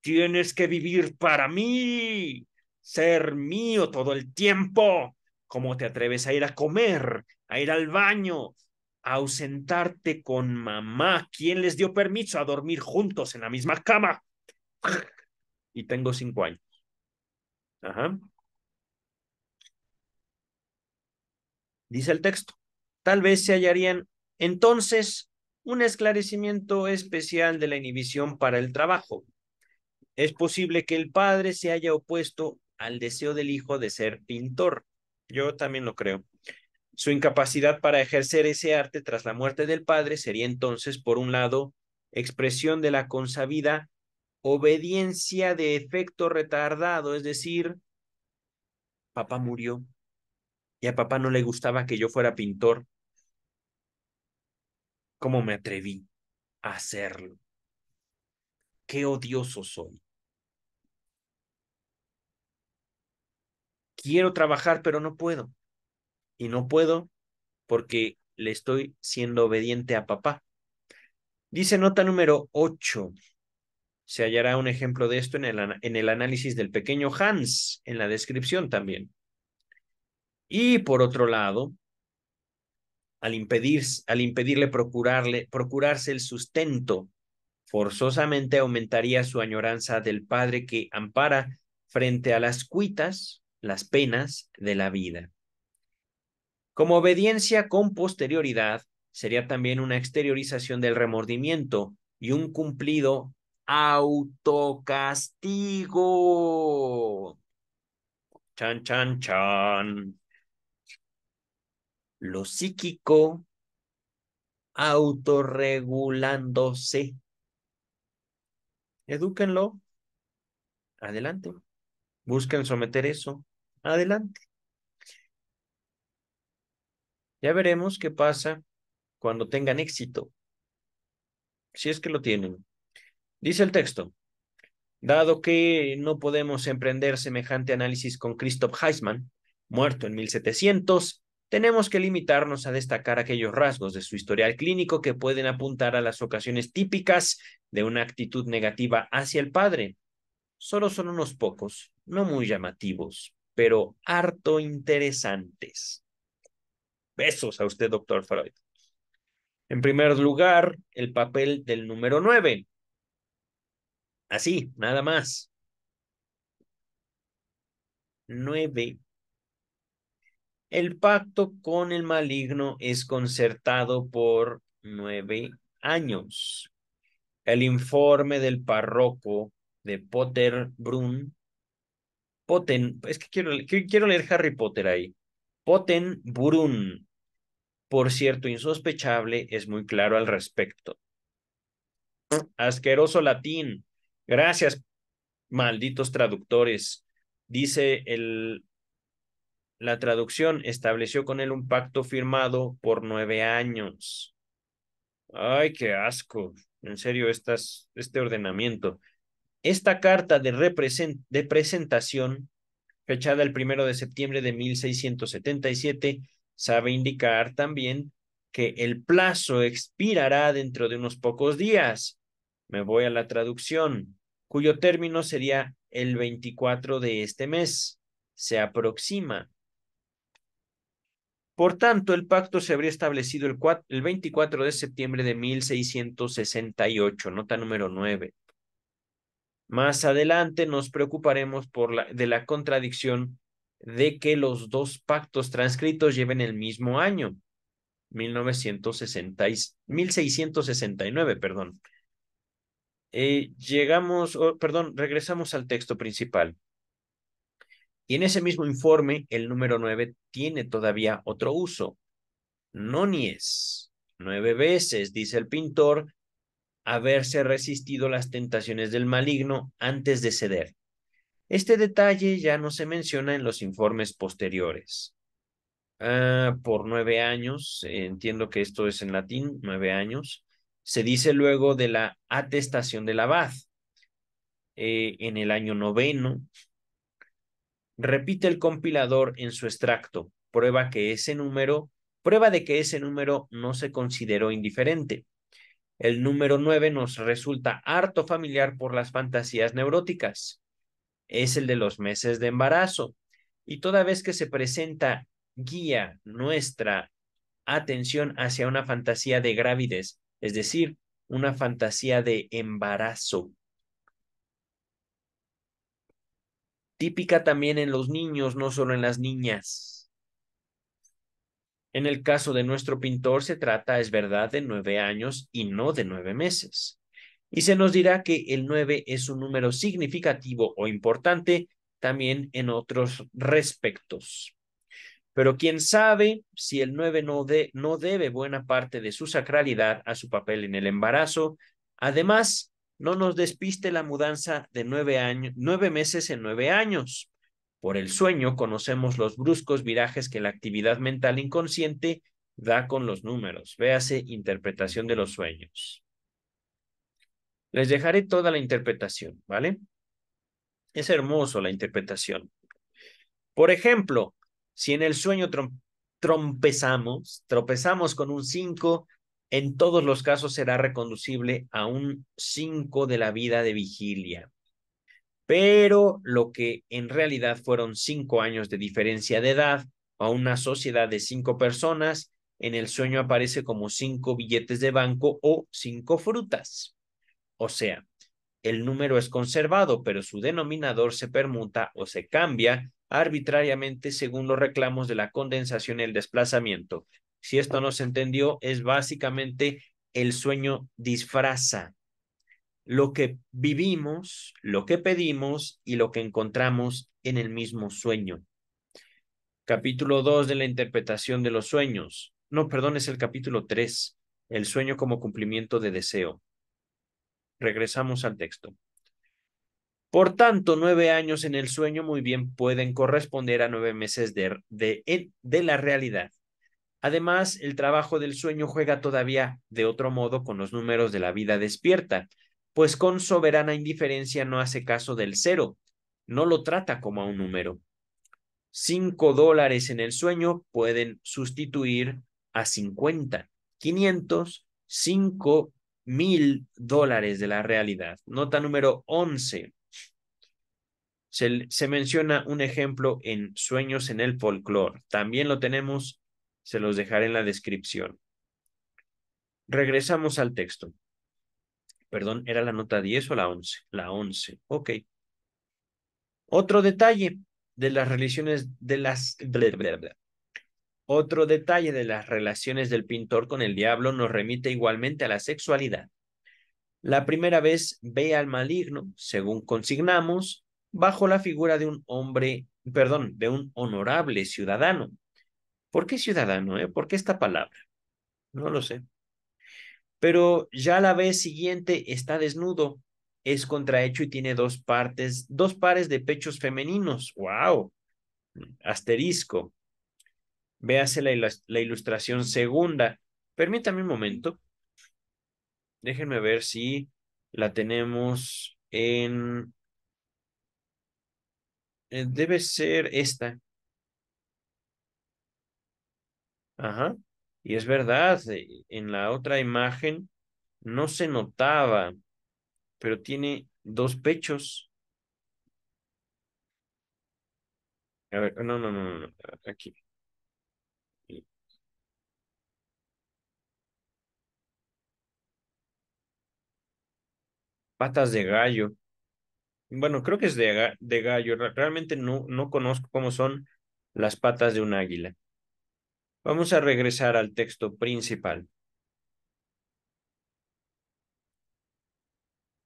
Tienes que vivir para mí, ser mío todo el tiempo. ¿Cómo te atreves a ir a comer, a ir al baño, a ausentarte con mamá? ¿Quién les dio permiso a dormir juntos en la misma cama? Y tengo cinco años. Ajá. dice el texto. Tal vez se hallarían entonces un esclarecimiento especial de la inhibición para el trabajo. Es posible que el padre se haya opuesto al deseo del hijo de ser pintor. Yo también lo creo. Su incapacidad para ejercer ese arte tras la muerte del padre sería entonces, por un lado, expresión de la consabida obediencia de efecto retardado, es decir, papá murió, y a papá no le gustaba que yo fuera pintor. ¿Cómo me atreví a hacerlo? Qué odioso soy. Quiero trabajar, pero no puedo. Y no puedo porque le estoy siendo obediente a papá. Dice nota número 8. Se hallará un ejemplo de esto en el, en el análisis del pequeño Hans, en la descripción también. Y por otro lado, al, al impedirle procurarle, procurarse el sustento, forzosamente aumentaría su añoranza del Padre que ampara frente a las cuitas, las penas de la vida. Como obediencia con posterioridad, sería también una exteriorización del remordimiento y un cumplido autocastigo. Chan, chan, chan lo psíquico autorregulándose. Edúquenlo. Adelante. Busquen someter eso. Adelante. Ya veremos qué pasa cuando tengan éxito. Si es que lo tienen. Dice el texto. Dado que no podemos emprender semejante análisis con Christoph Heisman, muerto en 1700, tenemos que limitarnos a destacar aquellos rasgos de su historial clínico que pueden apuntar a las ocasiones típicas de una actitud negativa hacia el padre. Solo son unos pocos, no muy llamativos, pero harto interesantes. Besos a usted, doctor Freud. En primer lugar, el papel del número nueve. Así, nada más. Nueve el pacto con el maligno es concertado por nueve años. El informe del párroco de Potter Brun, Poten, es que quiero, quiero leer Harry Potter ahí. Poten Brun. por cierto, insospechable, es muy claro al respecto. Asqueroso latín. Gracias, malditos traductores. Dice el la traducción estableció con él un pacto firmado por nueve años. Ay, qué asco. En serio, este ordenamiento. Esta carta de, de presentación, fechada el primero de septiembre de 1677, sabe indicar también que el plazo expirará dentro de unos pocos días. Me voy a la traducción, cuyo término sería el 24 de este mes. Se aproxima por tanto, el pacto se habría establecido el, 24 de septiembre de 1668, nota número 9. Más adelante nos preocuparemos por la, de la contradicción de que los dos pactos transcritos lleven el mismo año, 1669, perdón. Eh, llegamos, perdón, regresamos al texto principal. Y en ese mismo informe, el número 9 tiene todavía otro uso. Nonies, nueve veces, dice el pintor, haberse resistido las tentaciones del maligno antes de ceder. Este detalle ya no se menciona en los informes posteriores. Ah, por nueve años, entiendo que esto es en latín, nueve años, se dice luego de la atestación del abad. Eh, en el año noveno repite el compilador en su extracto, prueba que ese número, prueba de que ese número no se consideró indiferente. El número 9 nos resulta harto familiar por las fantasías neuróticas. Es el de los meses de embarazo. Y toda vez que se presenta guía nuestra atención hacia una fantasía de gravidez, es decir, una fantasía de embarazo. típica también en los niños, no solo en las niñas. En el caso de nuestro pintor se trata, es verdad, de nueve años y no de nueve meses. Y se nos dirá que el nueve es un número significativo o importante también en otros respectos. Pero quién sabe si el nueve no, de, no debe buena parte de su sacralidad a su papel en el embarazo. Además, no nos despiste la mudanza de nueve, años, nueve meses en nueve años. Por el sueño conocemos los bruscos virajes que la actividad mental inconsciente da con los números. Véase interpretación de los sueños. Les dejaré toda la interpretación, ¿vale? Es hermoso la interpretación. Por ejemplo, si en el sueño tropezamos, tropezamos con un 5, en todos los casos será reconducible a un 5 de la vida de vigilia. Pero lo que en realidad fueron 5 años de diferencia de edad a una sociedad de 5 personas, en el sueño aparece como 5 billetes de banco o 5 frutas. O sea, el número es conservado, pero su denominador se permuta o se cambia arbitrariamente según los reclamos de la condensación y el desplazamiento, si esto no se entendió, es básicamente el sueño disfraza lo que vivimos, lo que pedimos y lo que encontramos en el mismo sueño. Capítulo 2 de la interpretación de los sueños. No, perdón, es el capítulo 3, el sueño como cumplimiento de deseo. Regresamos al texto. Por tanto, nueve años en el sueño muy bien pueden corresponder a nueve meses de, de, de la realidad. Además, el trabajo del sueño juega todavía de otro modo con los números de la vida despierta, pues con soberana indiferencia no hace caso del cero, no lo trata como a un número. Cinco dólares en el sueño pueden sustituir a cincuenta, quinientos, cinco mil dólares de la realidad. Nota número once. Se, se menciona un ejemplo en Sueños en el Folclore. También lo tenemos se los dejaré en la descripción. Regresamos al texto. Perdón, ¿era la nota 10 o la 11? La 11, ok. Otro detalle de las relaciones de las... Otro detalle de las relaciones del pintor con el diablo nos remite igualmente a la sexualidad. La primera vez ve al maligno, según consignamos, bajo la figura de un hombre, perdón, de un honorable ciudadano, ¿Por qué ciudadano? Eh? ¿Por qué esta palabra? No lo sé. Pero ya la vez siguiente está desnudo, es contrahecho y tiene dos partes, dos pares de pechos femeninos. ¡Wow! Asterisco. Véase la, la ilustración segunda. Permítame un momento. Déjenme ver si la tenemos en... Eh, debe ser esta. Ajá. Y es verdad, eh, en la otra imagen no se notaba, pero tiene dos pechos. A ver, no, no, no, no, aquí. Patas de gallo. Bueno, creo que es de, de gallo. Realmente no, no conozco cómo son las patas de un águila. Vamos a regresar al texto principal.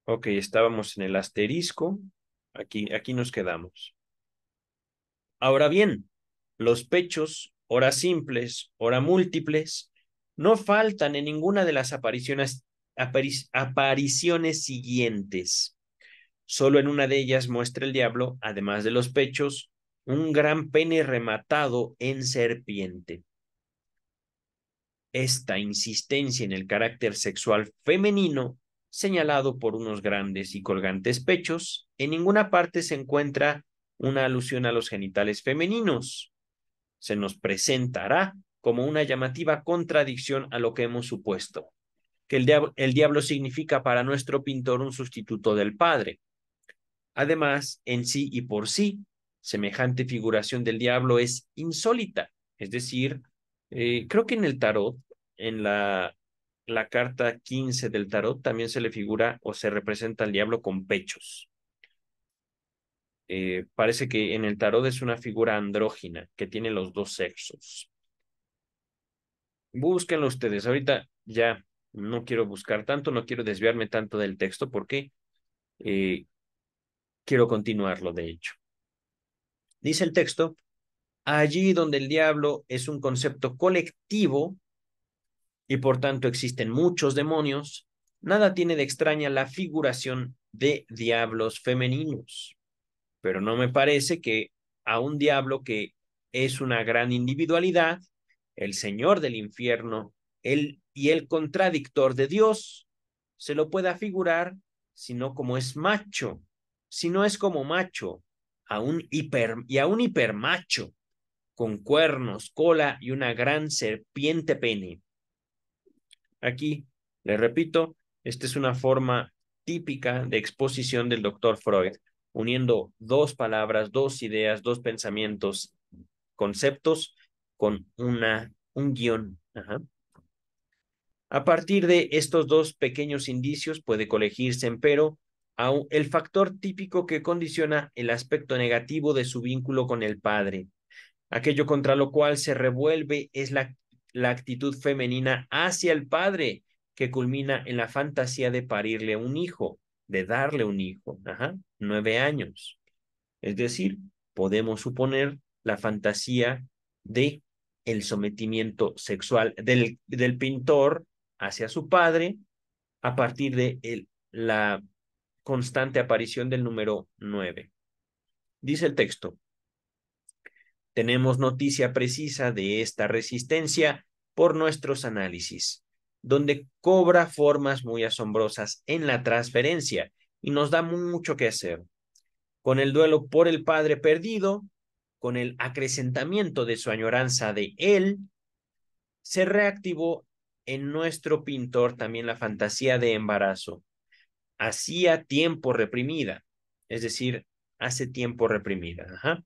Ok, estábamos en el asterisco. Aquí, aquí nos quedamos. Ahora bien, los pechos, ora simples, ora múltiples, no faltan en ninguna de las apariciones, apariciones siguientes. Solo en una de ellas muestra el diablo, además de los pechos, un gran pene rematado en serpiente esta insistencia en el carácter sexual femenino señalado por unos grandes y colgantes pechos, en ninguna parte se encuentra una alusión a los genitales femeninos. Se nos presentará como una llamativa contradicción a lo que hemos supuesto, que el diablo, significa para nuestro pintor un sustituto del Padre. Además, en sí y por sí, semejante figuración del diablo es insólita, es decir, eh, creo que en el tarot, en la, la carta 15 del tarot, también se le figura o se representa al diablo con pechos. Eh, parece que en el tarot es una figura andrógina que tiene los dos sexos. Búsquenlo ustedes. Ahorita ya no quiero buscar tanto, no quiero desviarme tanto del texto porque eh, quiero continuarlo, de hecho. Dice el texto, allí donde el diablo es un concepto colectivo y por tanto existen muchos demonios, nada tiene de extraña la figuración de diablos femeninos. Pero no me parece que a un diablo que es una gran individualidad, el señor del infierno y el contradictor de Dios, se lo pueda figurar sino como es macho, si no es como macho, a un hiper, y a un hipermacho con cuernos, cola y una gran serpiente pene. Aquí, le repito, esta es una forma típica de exposición del doctor Freud, uniendo dos palabras, dos ideas, dos pensamientos, conceptos con una, un guión. A partir de estos dos pequeños indicios puede colegirse, empero, el factor típico que condiciona el aspecto negativo de su vínculo con el padre, Aquello contra lo cual se revuelve es la, la actitud femenina hacia el padre, que culmina en la fantasía de parirle un hijo, de darle un hijo, nueve años. Es decir, podemos suponer la fantasía de el sometimiento sexual del, del pintor hacia su padre a partir de la constante aparición del número nueve. Dice el texto, tenemos noticia precisa de esta resistencia por nuestros análisis, donde cobra formas muy asombrosas en la transferencia y nos da mucho que hacer. Con el duelo por el padre perdido, con el acrecentamiento de su añoranza de él, se reactivó en nuestro pintor también la fantasía de embarazo, hacía tiempo reprimida, es decir, hace tiempo reprimida. Ajá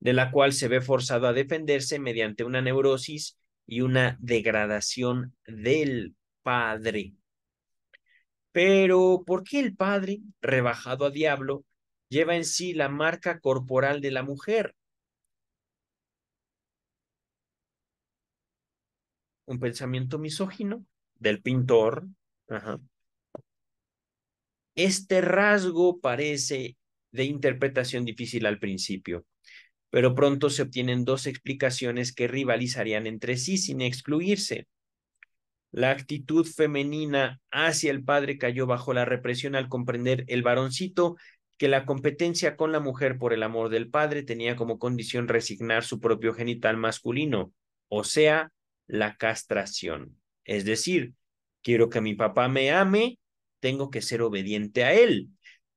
de la cual se ve forzado a defenderse mediante una neurosis y una degradación del Padre. Pero, ¿por qué el Padre, rebajado a diablo, lleva en sí la marca corporal de la mujer? Un pensamiento misógino del pintor. Este rasgo parece de interpretación difícil al principio pero pronto se obtienen dos explicaciones que rivalizarían entre sí sin excluirse. La actitud femenina hacia el padre cayó bajo la represión al comprender el varoncito que la competencia con la mujer por el amor del padre tenía como condición resignar su propio genital masculino, o sea, la castración. Es decir, quiero que mi papá me ame, tengo que ser obediente a él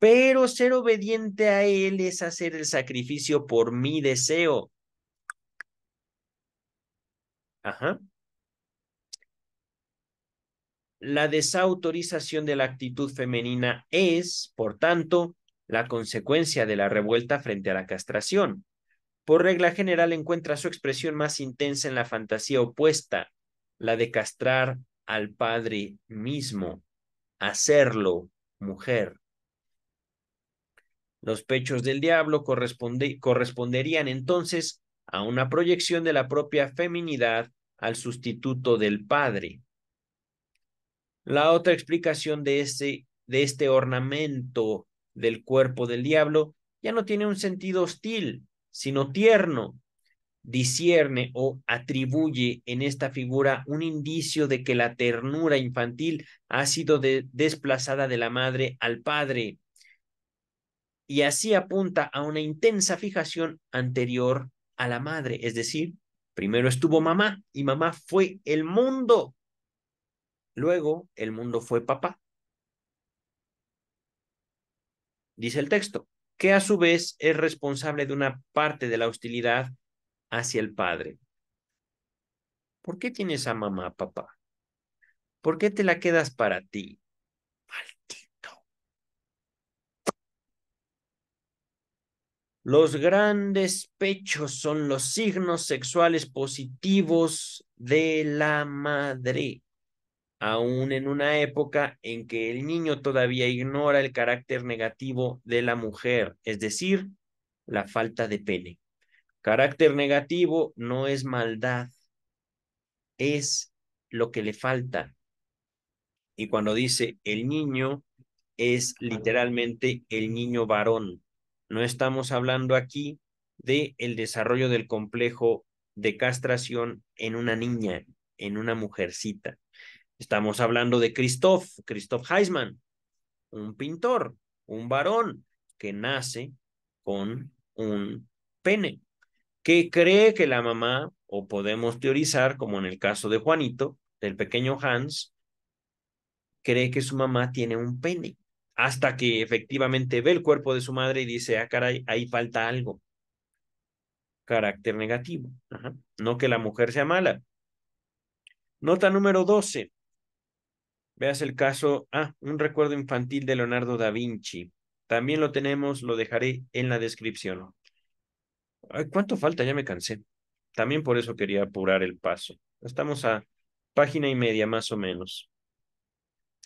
pero ser obediente a Él es hacer el sacrificio por mi deseo. Ajá. La desautorización de la actitud femenina es, por tanto, la consecuencia de la revuelta frente a la castración. Por regla general encuentra su expresión más intensa en la fantasía opuesta, la de castrar al padre mismo, hacerlo mujer. Los pechos del diablo corresponderían entonces a una proyección de la propia feminidad al sustituto del padre. La otra explicación este, de este, ornamento del cuerpo del diablo ya no tiene un sentido hostil, sino tierno. Discierne o atribuye en esta figura un indicio de que la ternura infantil ha sido desplazada de la madre al padre y así apunta a una intensa fijación anterior a la madre, es decir, primero estuvo mamá y mamá fue el mundo, luego el mundo fue papá. Dice el texto, que a su vez es responsable de una parte de la hostilidad hacia el padre. ¿Por qué tienes a mamá, papá? ¿Por qué te la quedas para ti? Los grandes pechos son los signos sexuales positivos de la madre, aún en una época en que el niño todavía ignora el carácter negativo de la mujer, es decir, la falta de pene. Carácter negativo no es maldad, es lo que le falta. Y cuando dice el niño, es literalmente el niño varón, no estamos hablando aquí de el desarrollo del complejo de castración en una niña, en una mujercita. Estamos hablando de Christoph, Christoph Heisman, un pintor, un varón que nace con un pene, que cree que la mamá, o podemos teorizar, como en el caso de Juanito, del pequeño Hans, cree que su mamá tiene un pene hasta que efectivamente ve el cuerpo de su madre y dice, ah, caray, ahí falta algo. Carácter negativo. No que la mujer sea mala. Nota número 12. Veas el caso, ah, un recuerdo infantil de Leonardo da Vinci. También lo tenemos, lo dejaré en la descripción. Ay, ¿Cuánto falta? Ya me cansé. También por eso quería apurar el paso. Estamos a página y media más o menos.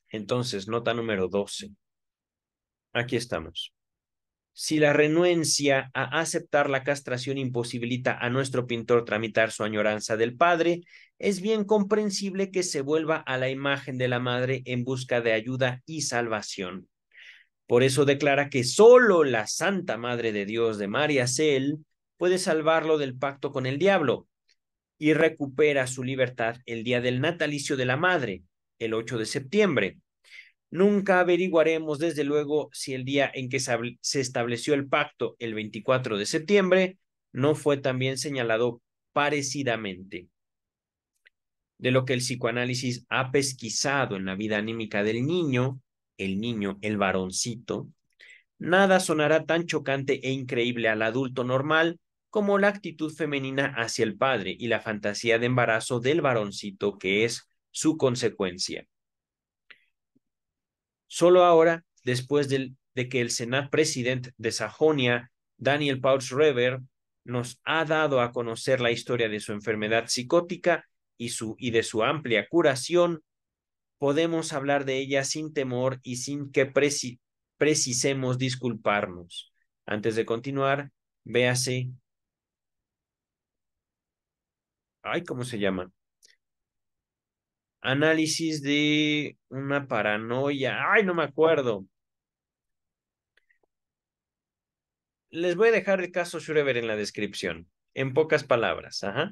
Entonces, nota número 12 aquí estamos. Si la renuencia a aceptar la castración imposibilita a nuestro pintor tramitar su añoranza del padre, es bien comprensible que se vuelva a la imagen de la madre en busca de ayuda y salvación. Por eso declara que sólo la Santa Madre de Dios de María Cel puede salvarlo del pacto con el diablo y recupera su libertad el día del natalicio de la madre, el 8 de septiembre, Nunca averiguaremos, desde luego, si el día en que se estableció el pacto, el 24 de septiembre, no fue también señalado parecidamente. De lo que el psicoanálisis ha pesquisado en la vida anímica del niño, el niño, el varoncito, nada sonará tan chocante e increíble al adulto normal como la actitud femenina hacia el padre y la fantasía de embarazo del varoncito que es su consecuencia. Solo ahora, después de que el Senat Presidente de Sajonia, Daniel Paul Reber, nos ha dado a conocer la historia de su enfermedad psicótica y, de su amplia curación, podemos hablar de ella sin temor y sin que precisemos disculparnos. Antes de continuar, véase. Ay, ¿cómo se llama? análisis de una paranoia. Ay, no me acuerdo. Les voy a dejar el caso Schreber en la descripción, en pocas palabras. Ajá.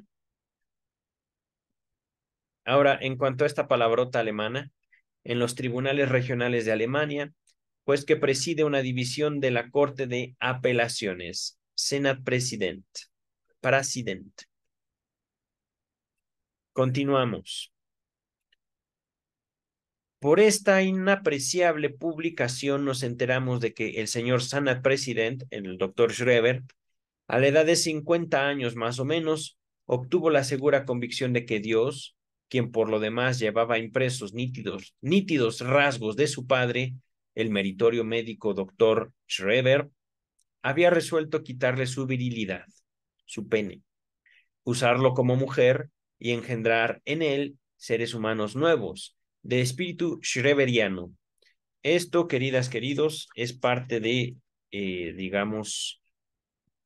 Ahora, en cuanto a esta palabrota alemana, en los tribunales regionales de Alemania, pues que preside una división de la Corte de Apelaciones, Senat President. President. Continuamos. Por esta inapreciable publicación nos enteramos de que el señor Sanat President, el doctor Schreber, a la edad de 50 años más o menos, obtuvo la segura convicción de que Dios, quien por lo demás llevaba impresos nítidos, nítidos rasgos de su padre, el meritorio médico doctor Schreber, había resuelto quitarle su virilidad, su pene, usarlo como mujer y engendrar en él seres humanos nuevos, de espíritu shreveriano Esto, queridas, queridos, es parte de, eh, digamos,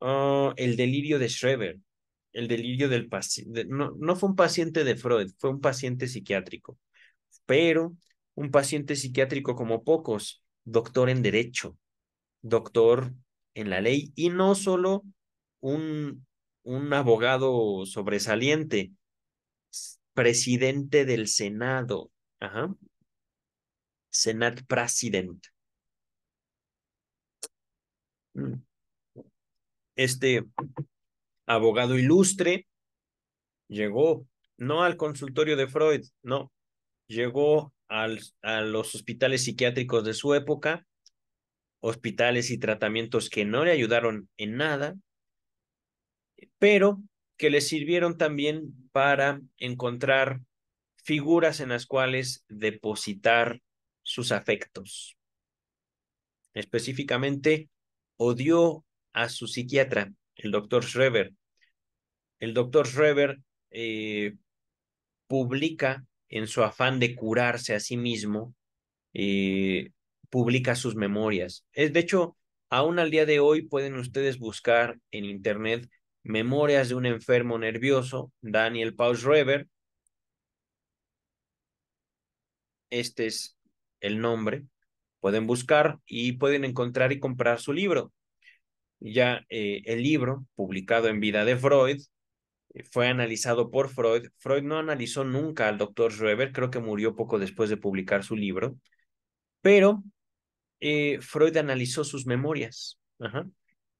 ah, el delirio de Schreber, el delirio del paciente. no, fue un paciente de Freud, fue un paciente psiquiátrico, pero un paciente psiquiátrico como pocos, doctor en derecho, doctor en la ley y no solo un, un abogado sobresaliente, presidente del Senado, Ajá. Senat President. Mm. Este abogado ilustre llegó no al consultorio de Freud, no, llegó al, a los hospitales psiquiátricos de su época, hospitales y tratamientos que no le ayudaron en nada, pero que le sirvieron también para encontrar figuras en las cuales depositar sus afectos. Específicamente, odió a su psiquiatra, el doctor Schreber. El doctor Schreber eh, publica en su afán de curarse a sí mismo, eh, publica sus memorias. Es, de hecho, aún al día de hoy pueden ustedes buscar en Internet Memorias de un enfermo nervioso, Daniel Paul Schreber, Este es el nombre. Pueden buscar y pueden encontrar y comprar su libro. Ya eh, el libro, publicado en vida de Freud, eh, fue analizado por Freud. Freud no analizó nunca al doctor Schreber, creo que murió poco después de publicar su libro, pero eh, Freud analizó sus memorias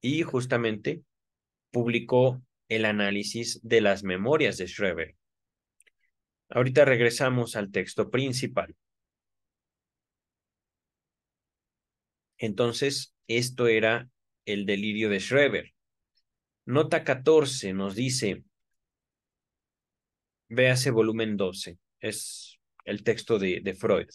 y justamente publicó el análisis de las memorias de Schreber. Ahorita regresamos al texto principal. Entonces, esto era el delirio de Schreber. Nota 14 nos dice, véase volumen 12, es el texto de, Freud.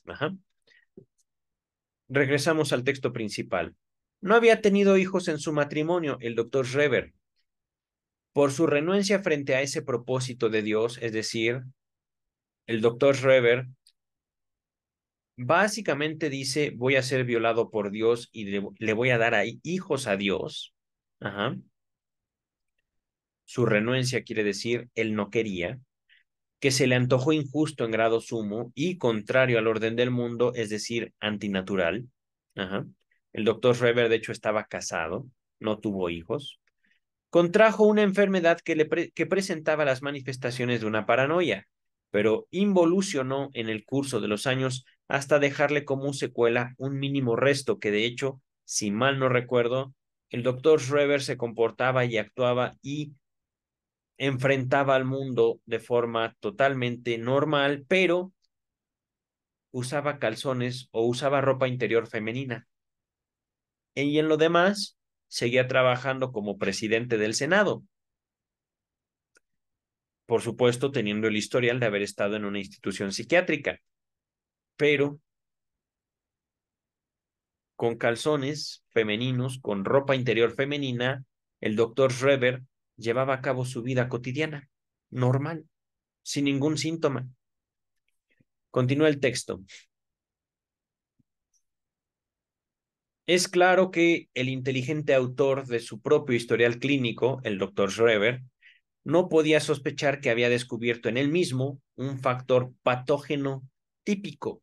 Regresamos al texto principal. No había tenido hijos en su matrimonio el doctor Schreber. Por su renuencia frente a ese propósito de Dios, es decir, el doctor Schreber, básicamente dice, voy a ser violado por Dios y le, voy a dar hijos a Dios. Ajá. Su renuencia quiere decir, él no quería, que se le antojó injusto en grado sumo y contrario al orden del mundo, es decir, antinatural. El doctor Schreber, de hecho, estaba casado, no tuvo hijos. Contrajo una enfermedad que, que presentaba las manifestaciones de una paranoia, pero involucionó en el curso de los años hasta dejarle como secuela un mínimo resto que de hecho, si mal no recuerdo, el doctor Schreber se comportaba y actuaba y enfrentaba al mundo de forma totalmente normal, pero usaba calzones o usaba ropa interior femenina. Y en lo demás, seguía trabajando como presidente del Senado, por supuesto teniendo el historial de haber estado en una institución psiquiátrica, pero con calzones femeninos, con ropa interior femenina, el doctor Schreber llevaba a cabo su vida cotidiana, normal, sin ningún síntoma. Continúa el texto. Es claro que el inteligente autor de su propio historial clínico, el doctor Schreber, no podía sospechar que había descubierto en él mismo un factor patógeno típico.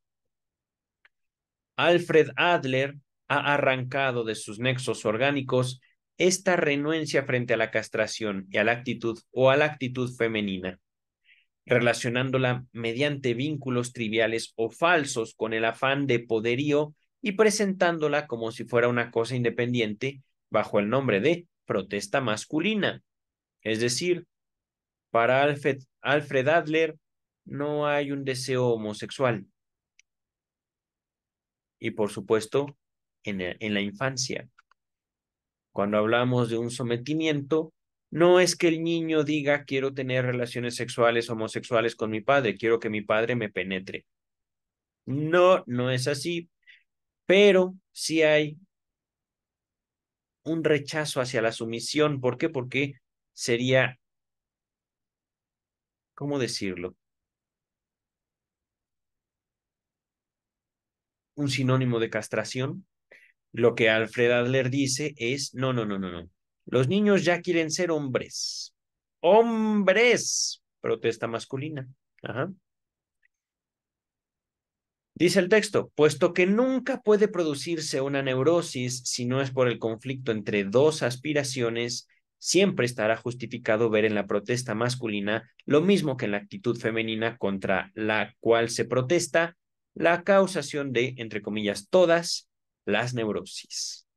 Alfred Adler ha arrancado de sus nexos orgánicos esta renuencia frente a la castración y a la actitud o a la actitud femenina, relacionándola mediante vínculos triviales o falsos con el afán de poderío y presentándola como si fuera una cosa independiente bajo el nombre de protesta masculina, es decir, para Alfred, Adler no hay un deseo homosexual. Y por supuesto, en, en la infancia. Cuando hablamos de un sometimiento, no es que el niño diga quiero tener relaciones sexuales homosexuales con mi padre, quiero que mi padre me penetre. No, no es así, pero sí hay un rechazo hacia la sumisión. ¿Por qué? Porque sería ¿cómo decirlo? Un sinónimo de castración. Lo que Alfred Adler dice es, no, no, no, no, no. Los niños ya quieren ser hombres. Hombres, protesta masculina. Dice el texto, puesto que nunca puede producirse una neurosis si no es por el conflicto entre dos aspiraciones, siempre estará justificado ver en la protesta masculina lo mismo que en la actitud femenina contra la cual se protesta la causación de, entre comillas, todas las neurosis.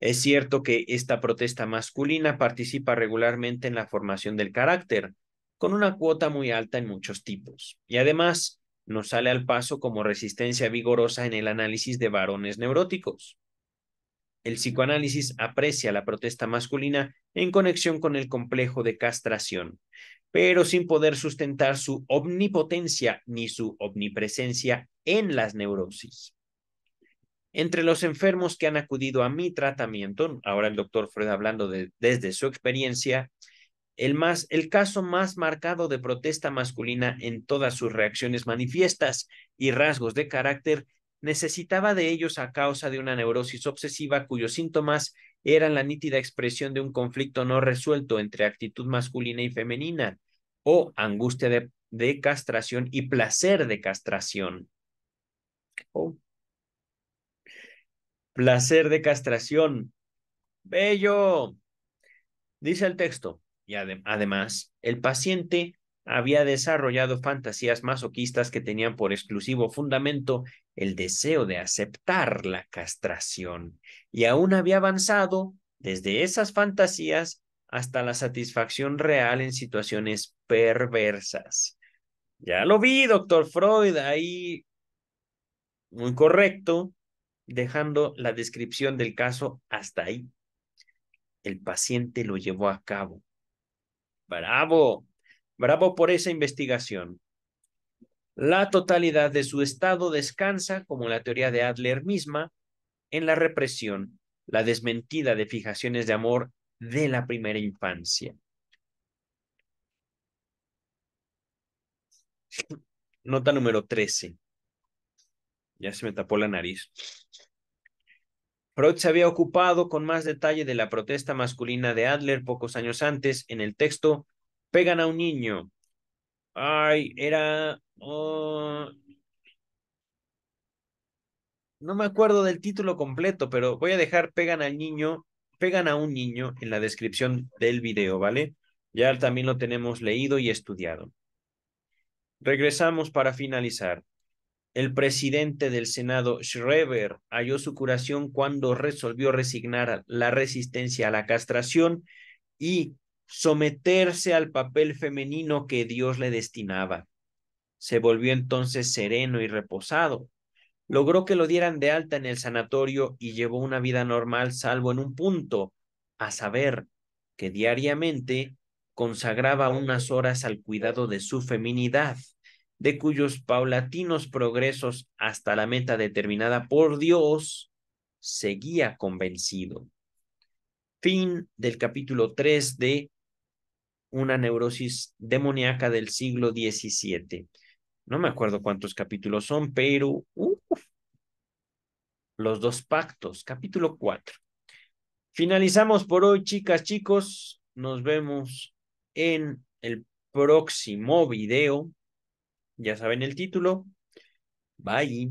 Es cierto que esta protesta masculina participa regularmente en la formación del carácter, con una cuota muy alta en muchos tipos, y además nos sale al paso como resistencia vigorosa en el análisis de varones neuróticos el psicoanálisis aprecia la protesta masculina en conexión con el complejo de castración, pero sin poder sustentar su omnipotencia ni su omnipresencia en las neurosis. Entre los enfermos que han acudido a mi tratamiento, ahora el doctor Freud hablando desde su experiencia, el, más, el caso más marcado de protesta masculina en todas sus reacciones manifiestas y rasgos de carácter necesitaba de ellos a causa de una neurosis obsesiva cuyos síntomas eran la nítida expresión de un conflicto no resuelto entre actitud masculina y femenina o angustia de, castración y placer de castración. Oh. Placer de castración. Bello. Dice el texto. Y además, el paciente había desarrollado fantasías masoquistas que tenían por exclusivo fundamento el deseo de aceptar la castración y aún había avanzado desde esas fantasías hasta la satisfacción real en situaciones perversas. Ya lo vi, doctor Freud, ahí muy correcto, dejando la descripción del caso hasta ahí. El paciente lo llevó a cabo. Bravo, bravo por esa investigación. La totalidad de su estado descansa, como la teoría de Adler misma, en la represión, la desmentida de fijaciones de amor de la primera infancia. Nota número 13. Ya se me tapó la nariz. Freud se había ocupado con más detalle de la protesta masculina de Adler pocos años antes en el texto Pegan a un niño. Ay, era Oh, no me acuerdo del título completo, pero voy a dejar pegan al niño, pegan a un niño en la descripción del video, ¿vale? Ya también lo tenemos leído y estudiado. Regresamos para finalizar. El presidente del Senado, Schreber, halló su curación cuando resolvió resignar la resistencia a la castración y someterse al papel femenino que Dios le destinaba. Se volvió entonces sereno y reposado. Logró que lo dieran de alta en el sanatorio y llevó una vida normal salvo en un punto, a saber, que diariamente consagraba unas horas al cuidado de su feminidad, de cuyos paulatinos progresos hasta la meta determinada por Dios seguía convencido. Fin del capítulo 3 de Una neurosis demoníaca del siglo XVII. No me acuerdo cuántos capítulos son, pero los dos pactos, capítulo cuatro. Finalizamos por hoy, chicas, chicos. Nos vemos en el próximo video. Ya saben el título. Bye.